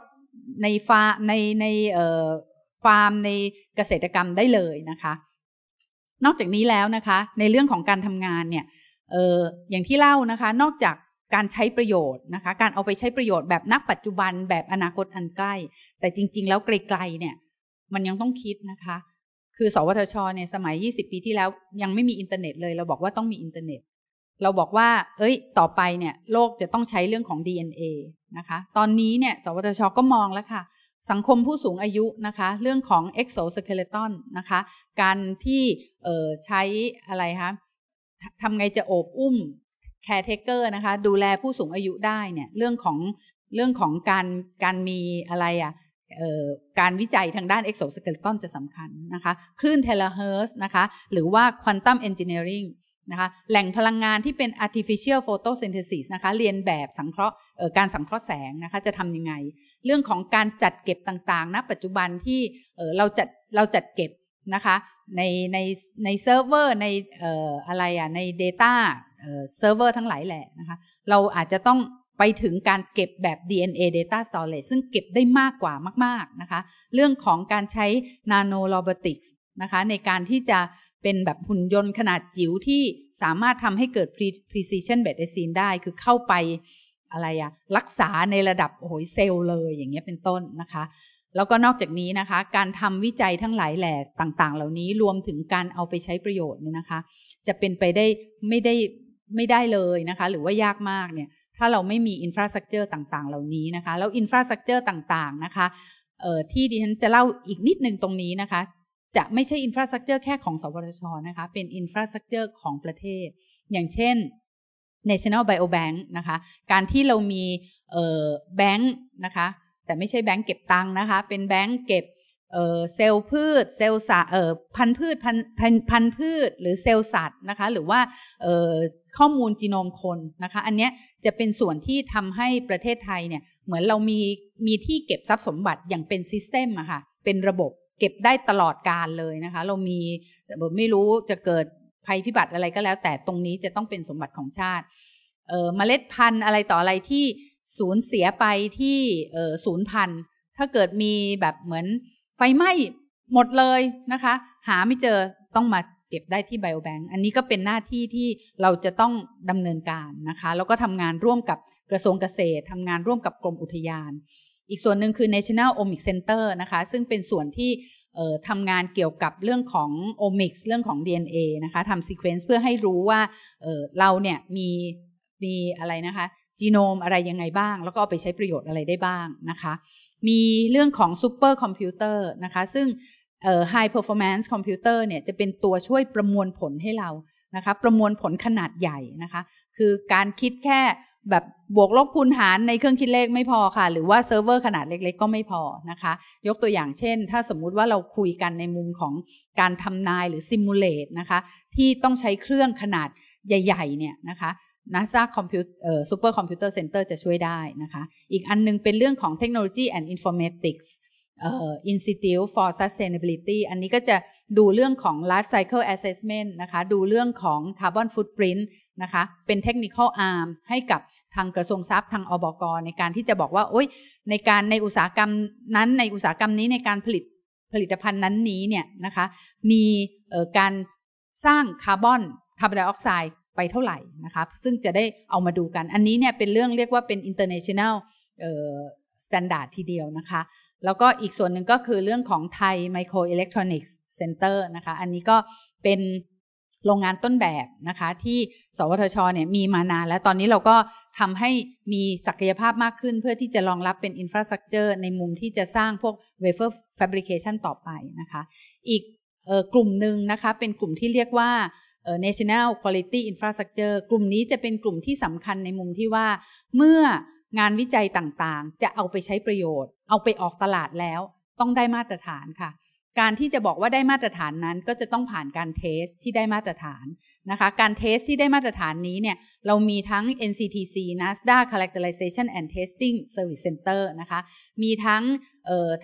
ในฟาในในฟาร์มในเกษตรกรรมได้เลยนะคะ นอกจากนี้แล้วนะคะ ในเรื่องของการทำงานเนี่ยออย่างที่เล่านะคะ นอกจากการใช้ประโยชน์นะคะการเอาไปใช้ประโยชน์แบบนักปัจจุบันแบบอนาคตอันใกล้ แต่จริงๆแล้วไกลๆเนี่ยมันยังต้องคิดนะคะ คือสวทชเนี่ยสมัย 20 ปีที่แล้ว ยังไม่มีอินเทอร์เน็ตเลย เราบอกว่าต้องมีอินเทอร์เน็ต เราบอกว่า เอ้ยต่อไปเนี่ยโลกจะต้องใช้เรื่องของ DNA นะคะ ตอนนี้เนี่ยสวทชก็มองแล้วค่ะ สังคมผู้สูงอายุนะคะ เรื่องของ exoskeleton นะคะการที่ใช้อะไรคะทำไงจะโอบอุ้มแคร์เทเกอร์นะคะดูแลผู้สูงอายุได้เนี่ยเรื่องของเรื่องของการการมีอะไรอะ่ะการวิจัยทางด้านเอ็กโซสเกลตันจะสำคัญนะคะคลื่นเทเลเฮิร์สนะคะหรือว่าควอนตัมเอนจิเนียริงนะคะแหล่งพลังงานที่เป็น artificial photosynthesis นะคะเรียนแบบสังเคราะห์การสังเคราะห์แสงนะคะจะทำยังไง เรื่องของการจัดเก็บต่างๆณนะปัจจุบันที่เราจัดเราจัดเก็บนะคะในในในเซิร์ฟเวอร์ ในอะไรอ่ะใน Data เซิร์ฟเวอร์ทั้งหลายแหละนะคะ เราอาจจะต้องไปถึงการเก็บแบบ DNA data storage ซึ่งเก็บได้มากกว่ามากๆนะคะ เรื่องของการใช้ nano robotics นะคะในการที่จะเป็นแบบหุ่นยนต์ขนาดจิ๋วที่สามารถทำให้เกิด precision medicine ได้ คือเข้าไปอะไรอะรักษาในระดับโอ้โหเซลล์เลย อย่างเงี้ยเป็นต้นนะคะ แล้วก็นอกจากนี้นะคะการทำวิจัยทั้งหลายแหล่ต่างๆ เหล่านี้รวมถึงการเอาไปใช้ประโยชน์เนี่ยนะคะ จะเป็นไปได้ไม่ได้ไม่ได้เลยนะคะ หรือว่ายากมากเนี่ยถ้าเราไม่มีอินฟราสตรักเจอร์ต่างๆ เหล่านี้นะคะ แล้วอินฟราสตรักเจอร์ต่างๆนะคะที่ดิฉันจะเล่าอีกนิดนึงตรงนี้นะคะจะไม่ใช่อินฟราสตรักเจอร์แค่ของสวทชนะคะ เป็นอินฟราสตรักเจอร์ของประเทศ อย่างเช่น National Biobank นะคะ การที่เรามีแบงค์นะคะ แต่ไม่ใช่แบงค์เก็บตังค์นะคะ เป็นแบงค์เก็บเซลล์พืช เซลล์สัตว์พันธุ์พืชพันพพันธุ์พืช หรือเซลล์สัตว์นะคะ หรือว่าข้อมูลจีโนมคนนะคะอันนี้จะเป็นส่วนที่ทำให้ประเทศไทยเนี่ยเหมือนเรามีมีที่เก็บทรัพย์สมบัติอย่างเป็นซิสเต็มอะค่ะเป็นระบบเก็บได้ตลอดการเลยนะคะ เรามีแไม่รู้จะเกิดภัยพิบัติอะไรก็แล้ว แต่ตรงนี้จะต้องเป็นสมบัติของชาติเมล็ดพันธุ์อะไรต่ออะไรที่สูญเสียไปที่ศูนย์พันธุ์ถ้าเกิดมีแบบเหมือนไฟไหม้หมดเลยนะคะ หาไม่เจอต้องมาก็บได้ที่ไบโอแบงค์อันนี้ก็เป็นหน้าที่ที่เราจะต้องดำเนินการนะคะแล้วก็ทำงานร่วมกับกระทรวงเกษตร ทำงานร่วมกับกรมอุทยาน อีกส่วนหนึ่งคือ National Omic Center นะคะ ซึ่งเป็นส่วนที่ทำงานเกี่ยวกับเรื่องของโอมิกส์เรื่องของ DNA นะคะทำซีเควนซ์เพื่อให้รู้ว่าเเราเนี่ยมีมีอะไรนะคะจีโนมอะไรยังไงบ้าง แล้วก็เอาไปใช้ประโยชน์อะไรได้บ้างนะคะ มีเรื่องของซ u เปอร์คอมพิวเตอร์นะคะซึ่ง high performance computer เนี่ยจะเป็นตัวช่วยประมวลผลให้เรา นะคะประมวลผลขนาดใหญ่นะคะคือการคิดแค่แบบบวกลบคูณหารในเครื่องคิดเลขไม่พอค่ะหรือว่าเซิร์ฟเวอร์ขนาดเล็กๆก็ไม่พอนะคะยกตัวอย่างเช่นถ้าสมมุติว่าเราคุยกันในมุมของการทำนายหรือซิมูเลตนะคะที่ต้องใช้เครื่องขนาดใหญ่ๆเนี่ยนะคะน a s าคอมพิวเ r ่อซูเปอร์คอมพิวเตอร์เซ็นเตอร์จะช่วยได้นะคะอีกอันนึงเป็นเรื่องของเทคโนโลยี and informatics Institute for Sustainability อันนี้ก็จะดูเรื่องของ Life Cycle Assessment นะคะ ดูเรื่องของ Carbon Footprint นะคะ เป็น Technical Arm ให้กับทางกระทรวงทรัพย์ทางอบก ในการที่จะบอกว่า โอ้ย ในการในอุตสาหกรรมนั้น ในอุตสาหกรรมนี้ในการผลิตผลิตภัณฑ์นั้นนี้เนี่ยนะคะ มีการสร้างคาร์บอนคาร์บอนไดออกไซด์ไปเท่าไหร่นะคะ ซึ่งจะได้เอามาดูกัน อันนี้เนี่ยเป็นเรื่องเรียกว่าเป็น international standard ทีเดียวนะคะแล้วก็อีกส่วนหนึ่งก็คือเรื่องของไทยไมโครอิเล็กทรอนิกส์เซ็นเตอร์นะคะ อันนี้ก็เป็นโรงงานต้นแบบนะคะ ที่สวทชเนี่ยมีมานาน และตอนนี้เราก็ทำให้มีศักยภาพมากขึ้นเพื่อที่จะรองรับเป็นอินฟราสตรักเจอร์ในมุมที่จะสร้างพวกเวเฟอร์แฟบริเคชันต่อไปนะคะ อีกกลุ่มหนึ่งนะคะเป็นกลุ่มที่เรียกว่า national quality infrastructure กลุ่มนี้จะเป็นกลุ่มที่สำคัญในมุมที่ว่าเมื่องานวิจัยต่างๆ จะเอาไปใช้ประโยชน์ เอาไปออกตลาดแล้วต้องได้มาตรฐานค่ะ การที่จะบอกว่าได้มาตรฐานนั้น ก็จะต้องผ่านการเทสที่ได้มาตรฐานนะคะ การเทสที่ได้มาตรฐานนี้เนี่ยเรามีทั้ง NCTC NASDAQ Characterization and Testing Service Center นะคะ มีทั้ง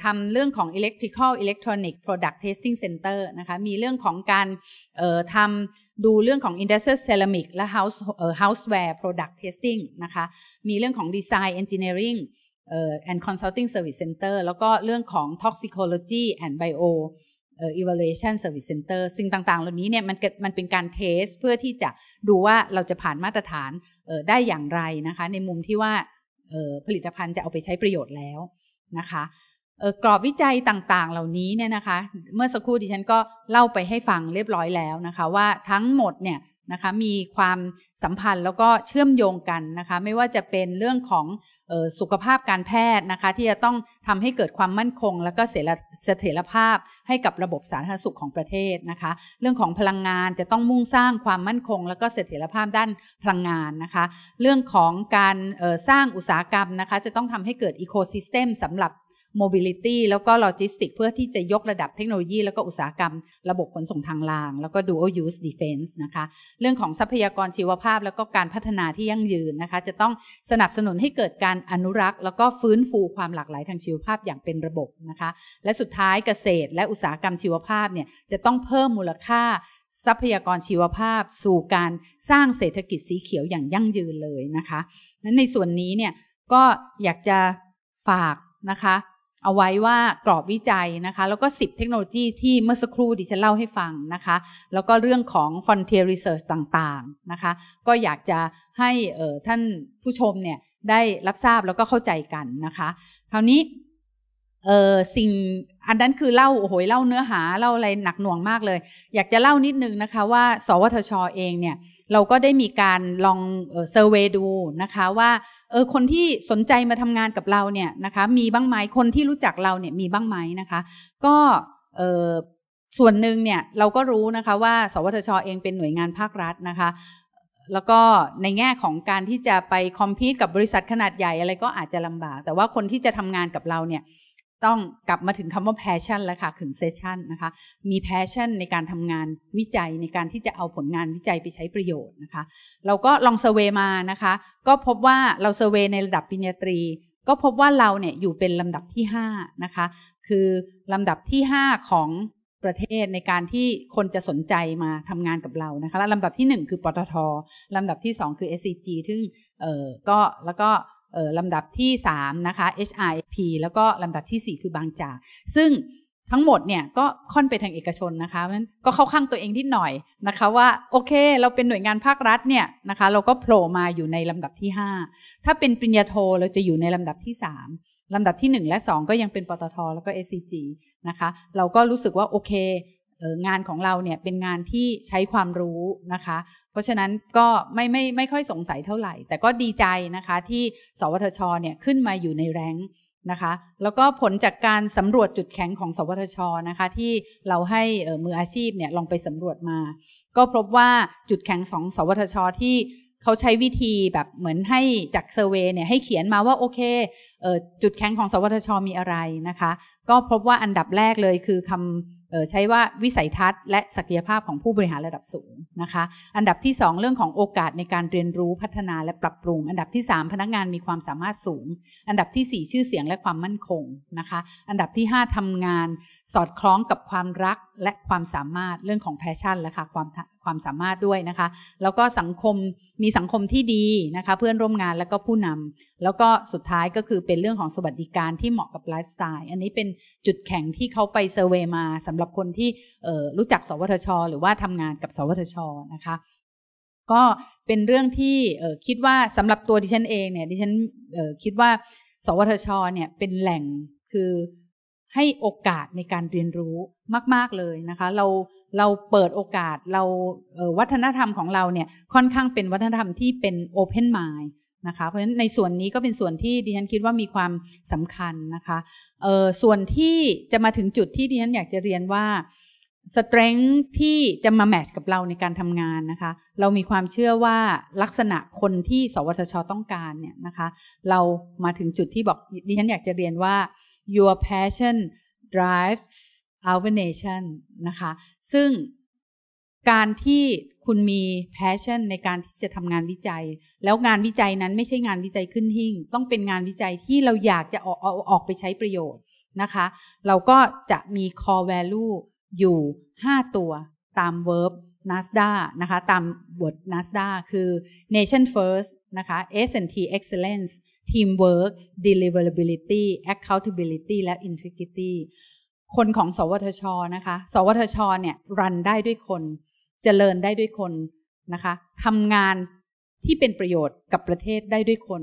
ทำเรื่องของ electrical electronic product testing center นะคะมีเรื่องของการทำดูเรื่องของ industrial ceramic และ house ออ houseware product testing นะคะมีเรื่องของ design engineering ออ and consulting service center แล้วก็เรื่องของ toxicology and bio evaluation service center สิ่งต่างๆเหล่านี้เนี่ยมันมันเป็นการเทสเพื่อที่จะดูว่าเราจะผ่านมาตรฐานออได้อย่างไรนะคะในมุมที่ว่าออผลิตภัณฑ์จะเอาไปใช้ประโยชน์แล้วนะคะกรอบวิจัยต่างๆ เหล่านี้เนี่ยนะคะเมื่อสักครู่ดิฉันก็เล่าไปให้ฟังเรียบร้อยแล้วนะคะ ว่าทั้งหมดเนี่ยนะคะมีความสัมพันธ์แล้วก็เชื่อมโยงกันนะคะไม่ว่าจะเป็นเรื่องของออสุขภาพการแพทย์นะคะที่จะต้องทำให้เกิดความมั่นคงแล้วก็เสถียรภาพให้กับระบบสาธารณสุขของประเทศนะคะ เรื่องของพลังงานจะต้องมุ่งสร้างความมั่นคงแล้ว ก็เสถียรภาพด้านพลังงานนะคะ เรื่องของการสร้างอุตสาหกรรมนะคะจะต้องทำให้เกิดอีโคซิสเต็มสำหรับ mobility แล้วก็ logistics เพื่อที่จะยกระดับเทคโนโลยีแล้วก็อุตสาหกรรมระบบขนส่งทางราง แล้วก็ dual use defense นะคะ เรื่องของทรัพยากรชีวภาพแล้วก็การพัฒนาที่ยั่งยืนนะคะ จะต้องสนับสนุนให้เกิดการอนุรักษ์ แล้วก็ฟื้นฟูความหลากหลายทางชีวภาพอย่างเป็นระบบนะคะ และสุดท้ายเกษตร และอุตสาหกรรมชีวภาพเนี่ยจะต้องเพิ่มมูลค่าทรัพยากรชีวภาพ สู่การสร้างเศรษฐกิจสีเขียวอย่างยั่งยืนเลยนะคะนั้นในส่วนนี้เนี่ยก็อยากจะฝากนะคะเอาไว้ว่ากรอบวิจัยนะคะ แล้วก็ 10 เทคโนโลยีที่เมื่อสักครู่ดิฉันเล่าให้ฟังนะคะ แล้วก็เรื่องของ frontier research ต่างๆนะคะ ก็อยากจะให้ท่านผู้ชมเนี่ยได้รับทราบแล้วก็เข้าใจกันนะคะ คราวนี้สิ่งอันนั้นคือเล่าโอ้โหเล่าเนื้อหาเล่าอะไรหนักหน่วงมากเลย อยากจะเล่านิดนึงนะคะ ว่าสวทชอเองเนี่ยเราก็ได้มีการลองเซอร์เวดูนะคะว่าเออคนที่สนใจมาทำงานกับเราเนี่ยนะคะมีบ้างไหมคนที่รู้จักเราเนี่ยมีบ้างไหมนะคะ ก็เออส่วนหนึ่งเนี่ยเราก็รู้นะคะว่า สวทช เองเป็นหน่วยงานภาครัฐนะคะ แล้วก็ในแง่ของการที่จะไปคอมพวตกับบริษัทขนาดใหญ่อะไรก็อาจจะลำบาก แต่ว่าคนที่จะทำงานกับเราเนี่ยต้องกลับมาถึงคำว่าแพชชั่นแล้วค่ะถึงเซสชั่นนะคะ มีแพชชั่น ในการทำงานวิจัยในการที่จะเอาผลงานวิจัยไปใช้ประโยชน์นะคะ เราก็ลองเซเวมานะคะ ก็พบว่าเราเซเวในระดับปริญญาตรี ก็พบว่าเราเนี่ยอยู่เป็นลำดับที่5นะคะคือลำดับที่ 5 ของประเทศในการที่คนจะสนใจมาทำงานกับเรานะคะและลำดับที่ 1 คือปตทลำดับที่ 2 คือ SCG ซึ่งเออก็แล้วก็ลำดับที่3นะคะ h i p แล้วก็ลำดับที่ 4 คือบางจาก ซึ่งทั้งหมดเนี่ยก็ค่อนไปทางเอกชนนะคะมันก็เข้าข้างตัวเองนิดหน่อยนะคะว่าโอเคเราเป็นหน่วยงานภาครัฐเนี่ยนะคะเราก็โผล่มาอยู่ในลำดับที่ 5 ถ้าเป็นปริญญาโทเราจะอยู่ในลำดับที่ 3 ลำดับที่ 1 และ 2 ก็ยังเป็นปตท แล้วก็ SCG นะคะเราก็รู้สึกว่าโอเคงานของเราเนี่ยเป็นงานที่ใช้ความรู้นะคะ เพราะฉะนั้นก็ไม่ไม่ไม่ค่อยสงสัยเท่าไหร่ แต่ก็ดีใจนะคะที่สวทช เนี่ย ขึ้นมาอยู่ในแรงนะคะ แล้วก็ผลจากการสำรวจจุดแข็งของสวทช นะคะ ที่เราให้มืออาชีพเนี่ยลองไปสำรวจมา ก็พบว่าจุดแข็งของสวทช ที่เขาใช้วิธีแบบเหมือนให้จากเซอร์เวเนี่ยให้เขียนมาว่าโอเคเออจุดแข็งของ สวทชมีอะไรนะคะ ก็พบว่าอันดับแรกเลยคือคำใช้ว่าวิสัยทัศน์และศักยภาพของผู้บริหารระดับสูงนะคะอันดับที่ 2 เรื่องของโอกาสในการเรียนรู้พัฒนาและปรับปรุง อันดับที่ 3พนักงานมีความสามารถสูง อันดับที่ 4 ชื่อเสียงและความมั่นคงนะคะ อันดับที่ 5 ทำงาน สอดคล้องกับความรักและความสามารถเรื่องของแพชชั่นและค่ะความความสามารถด้วยนะคะ แล้วก็สังคมมีสังคมที่ดีนะคะเพื่อนร่วมงานแล้วก็ผู้นำ แล้วก็สุดท้ายก็คือเป็นเรื่องของสวัสดิการที่เหมาะกับไลฟ์สไตล์อันนี้เป็นจุดแข็งที่เขาไปเซอร์เวมาสำหรับคนที่รู้จัก สวทช หรือว่าทำงานกับ สวทชนะคะ ก็เป็นเรื่องที่คิดว่าสำหรับตัวดิฉันเองเนี่ยดิฉันคิดว่า สวทชเนี่ยเป็นแหล่งคือให้โอกาสในการเรียนรู้มาก ๆเลยนะคะเราเราเปิดโอกาสเราวัฒนธรรมของเราเนี่ยค่อนข้างเป็นวัฒนธรรมที่เป็นโอเพนไมล์นะคะเพราะฉะนั้นในส่วนนี้ก็เป็นส่วนที่ดิฉันคิดว่ามีความสำคัญนะคะส่วนที่จะมาถึงจุดที่ดิฉันอยากจะเรียนว่าสเตรนจ์ที่จะมาแมชกับเราในการทำงานนะคะ เรามีความเชื่อว่าลักษณะคนที่สวทชต้องการเนี่ยนะคะ เรามาถึงจุดที่บอกดิฉันอยากจะเรียนว่า your passion drives our nation นะคะ ซึ่งการที่คุณมี passion ในการที่จะทำงานวิจัย แล้วงานวิจัยนั้นไม่ใช่งานวิจัยขึ้นหิ่งต้องเป็นงานวิจัยที่เราอยากจะออกเอาออกไปใช้ประโยชน์นะคะ เราก็จะมี core value อยู่ 5 ตัวตาม verb NASDA นะคะ ตามบท NASDA คือ nation first นะคะ S&T excellence teamwork deliverability accountability และ integrity คนของสวทชนะคะสวทชเนี่ยรันได้ด้วยคนจเจริญได้ด้วยคนนะคะทำงานที่เป็นประโยชน์กับประเทศได้ด้วยคน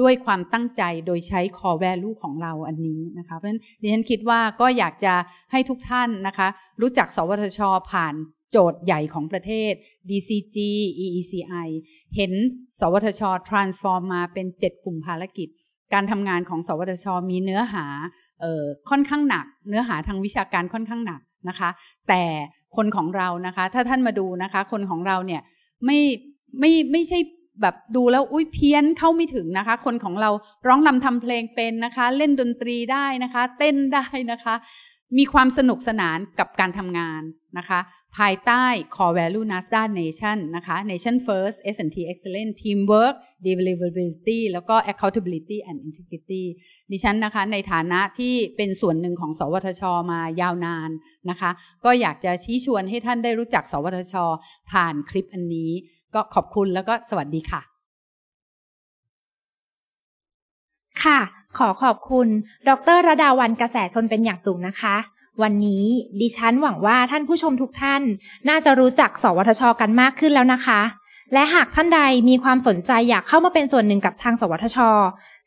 ด้วยความตั้งใจโดยใช้คอแวลูของเราอันนี้นะคะเพราะฉะนั้นดิฉันคิดว่าก็อยากจะให้ทุกท่านนะคะรู้จักสวทช ผ่านโจทย์ใหญ่ของประเทศ DCG EECI เห็นสวทช transform มาเป็น 7 กลุ่มภารกิจ การทำงานของสวทช มีเนื้อหาค่อนข้างหนัก เนื้อหาทางวิชาการค่อนข้างหนักนะคะ แต่คนของเรานะคะถ้าท่านมาดูนะคะคนของเราเนี่ยไม่ไม่ไม่ใช่แบบดูแล้วอุ้ยเพี้ยนเข้าไม่ถึงนะคะ คนของเราร้องลำทำเพลงเป็นนะคะเล่นดนตรีได้นะคะ เต้นได้นะคะมีความสนุกสนานกับการทำงานนะคะ ภายใต้ Core Value NASDAQ Nation นะคะ Nation First S&T Excellent Teamwork Deliverability แล้วก็ Accountability and Integrity ดิฉันนะคะ ในฐานะที่เป็นส่วนหนึ่งของสวทช มายาวนานนะคะ ก็อยากจะชี้ชวนให้ท่านได้รู้จักสวทชผ่านคลิปอันนี้ ก็ขอบคุณแล้วก็สวัสดีค่ะ ค่ะขอขอบคุณ ดร ระดาวันกระแสชนเป็นอย่างสูงนะคะ วันนี้ดิฉันหวังว่าท่านผู้ชมทุกท่าน น่าจะรู้จักสวทช กันมากขึ้นแล้วนะคะ และหากท่านใดมีความสนใจอยากเข้ามาเป็นส่วนหนึ่งกับทางสวทช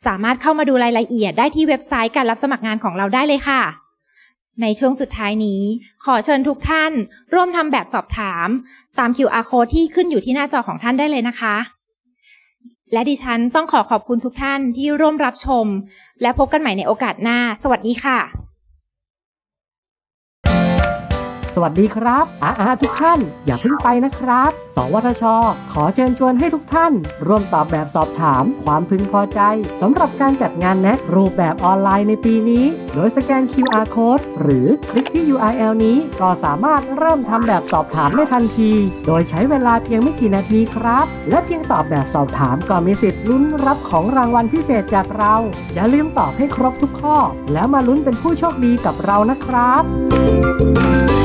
สามารถเข้ามาดูรายละเอียดได้ที่เว็บไซต์การรับสมัครงานของเราได้เลยค่ะ ในช่วงสุดท้ายนี้ ขอเชิญทุกท่าน ร่วมทำแบบสอบถาม ตาม QR code ที่ขึ้นอยู่ที่หน้าจอของท่านได้เลยนะคะและดิฉันต้องขอขอบคุณทุกท่านที่ร่วมรับชม และพบกันใหม่ในโอกาสหน้า สวัสดีค่ะสวัสดีครับ อาอาทุกท่าน อย่าเพิ่งไปนะครับ สวทช ขอเชิญชวนให้ทุกท่าน ร่วมตอบแบบสอบถามความพึงพอใจสำหรับการจัดงานแนะรูปแบบออนไลน์ในปีนี้ โดยสแกน QR code หรือคลิกที่ URL นี้ก็สามารถเริ่มทำแบบสอบถามได้ทันที โดยใช้เวลาเพียงไม่กี่นาทีครับ และเพียงตอบแบบสอบถามก็มีสิทธิ์ลุ้นรับของรางวัลพิเศษจากเรา อย่าลืมตอบให้ครบทุกข้อ แล้วมาลุ้นเป็นผู้โชคดีกับเรานะครับ thank you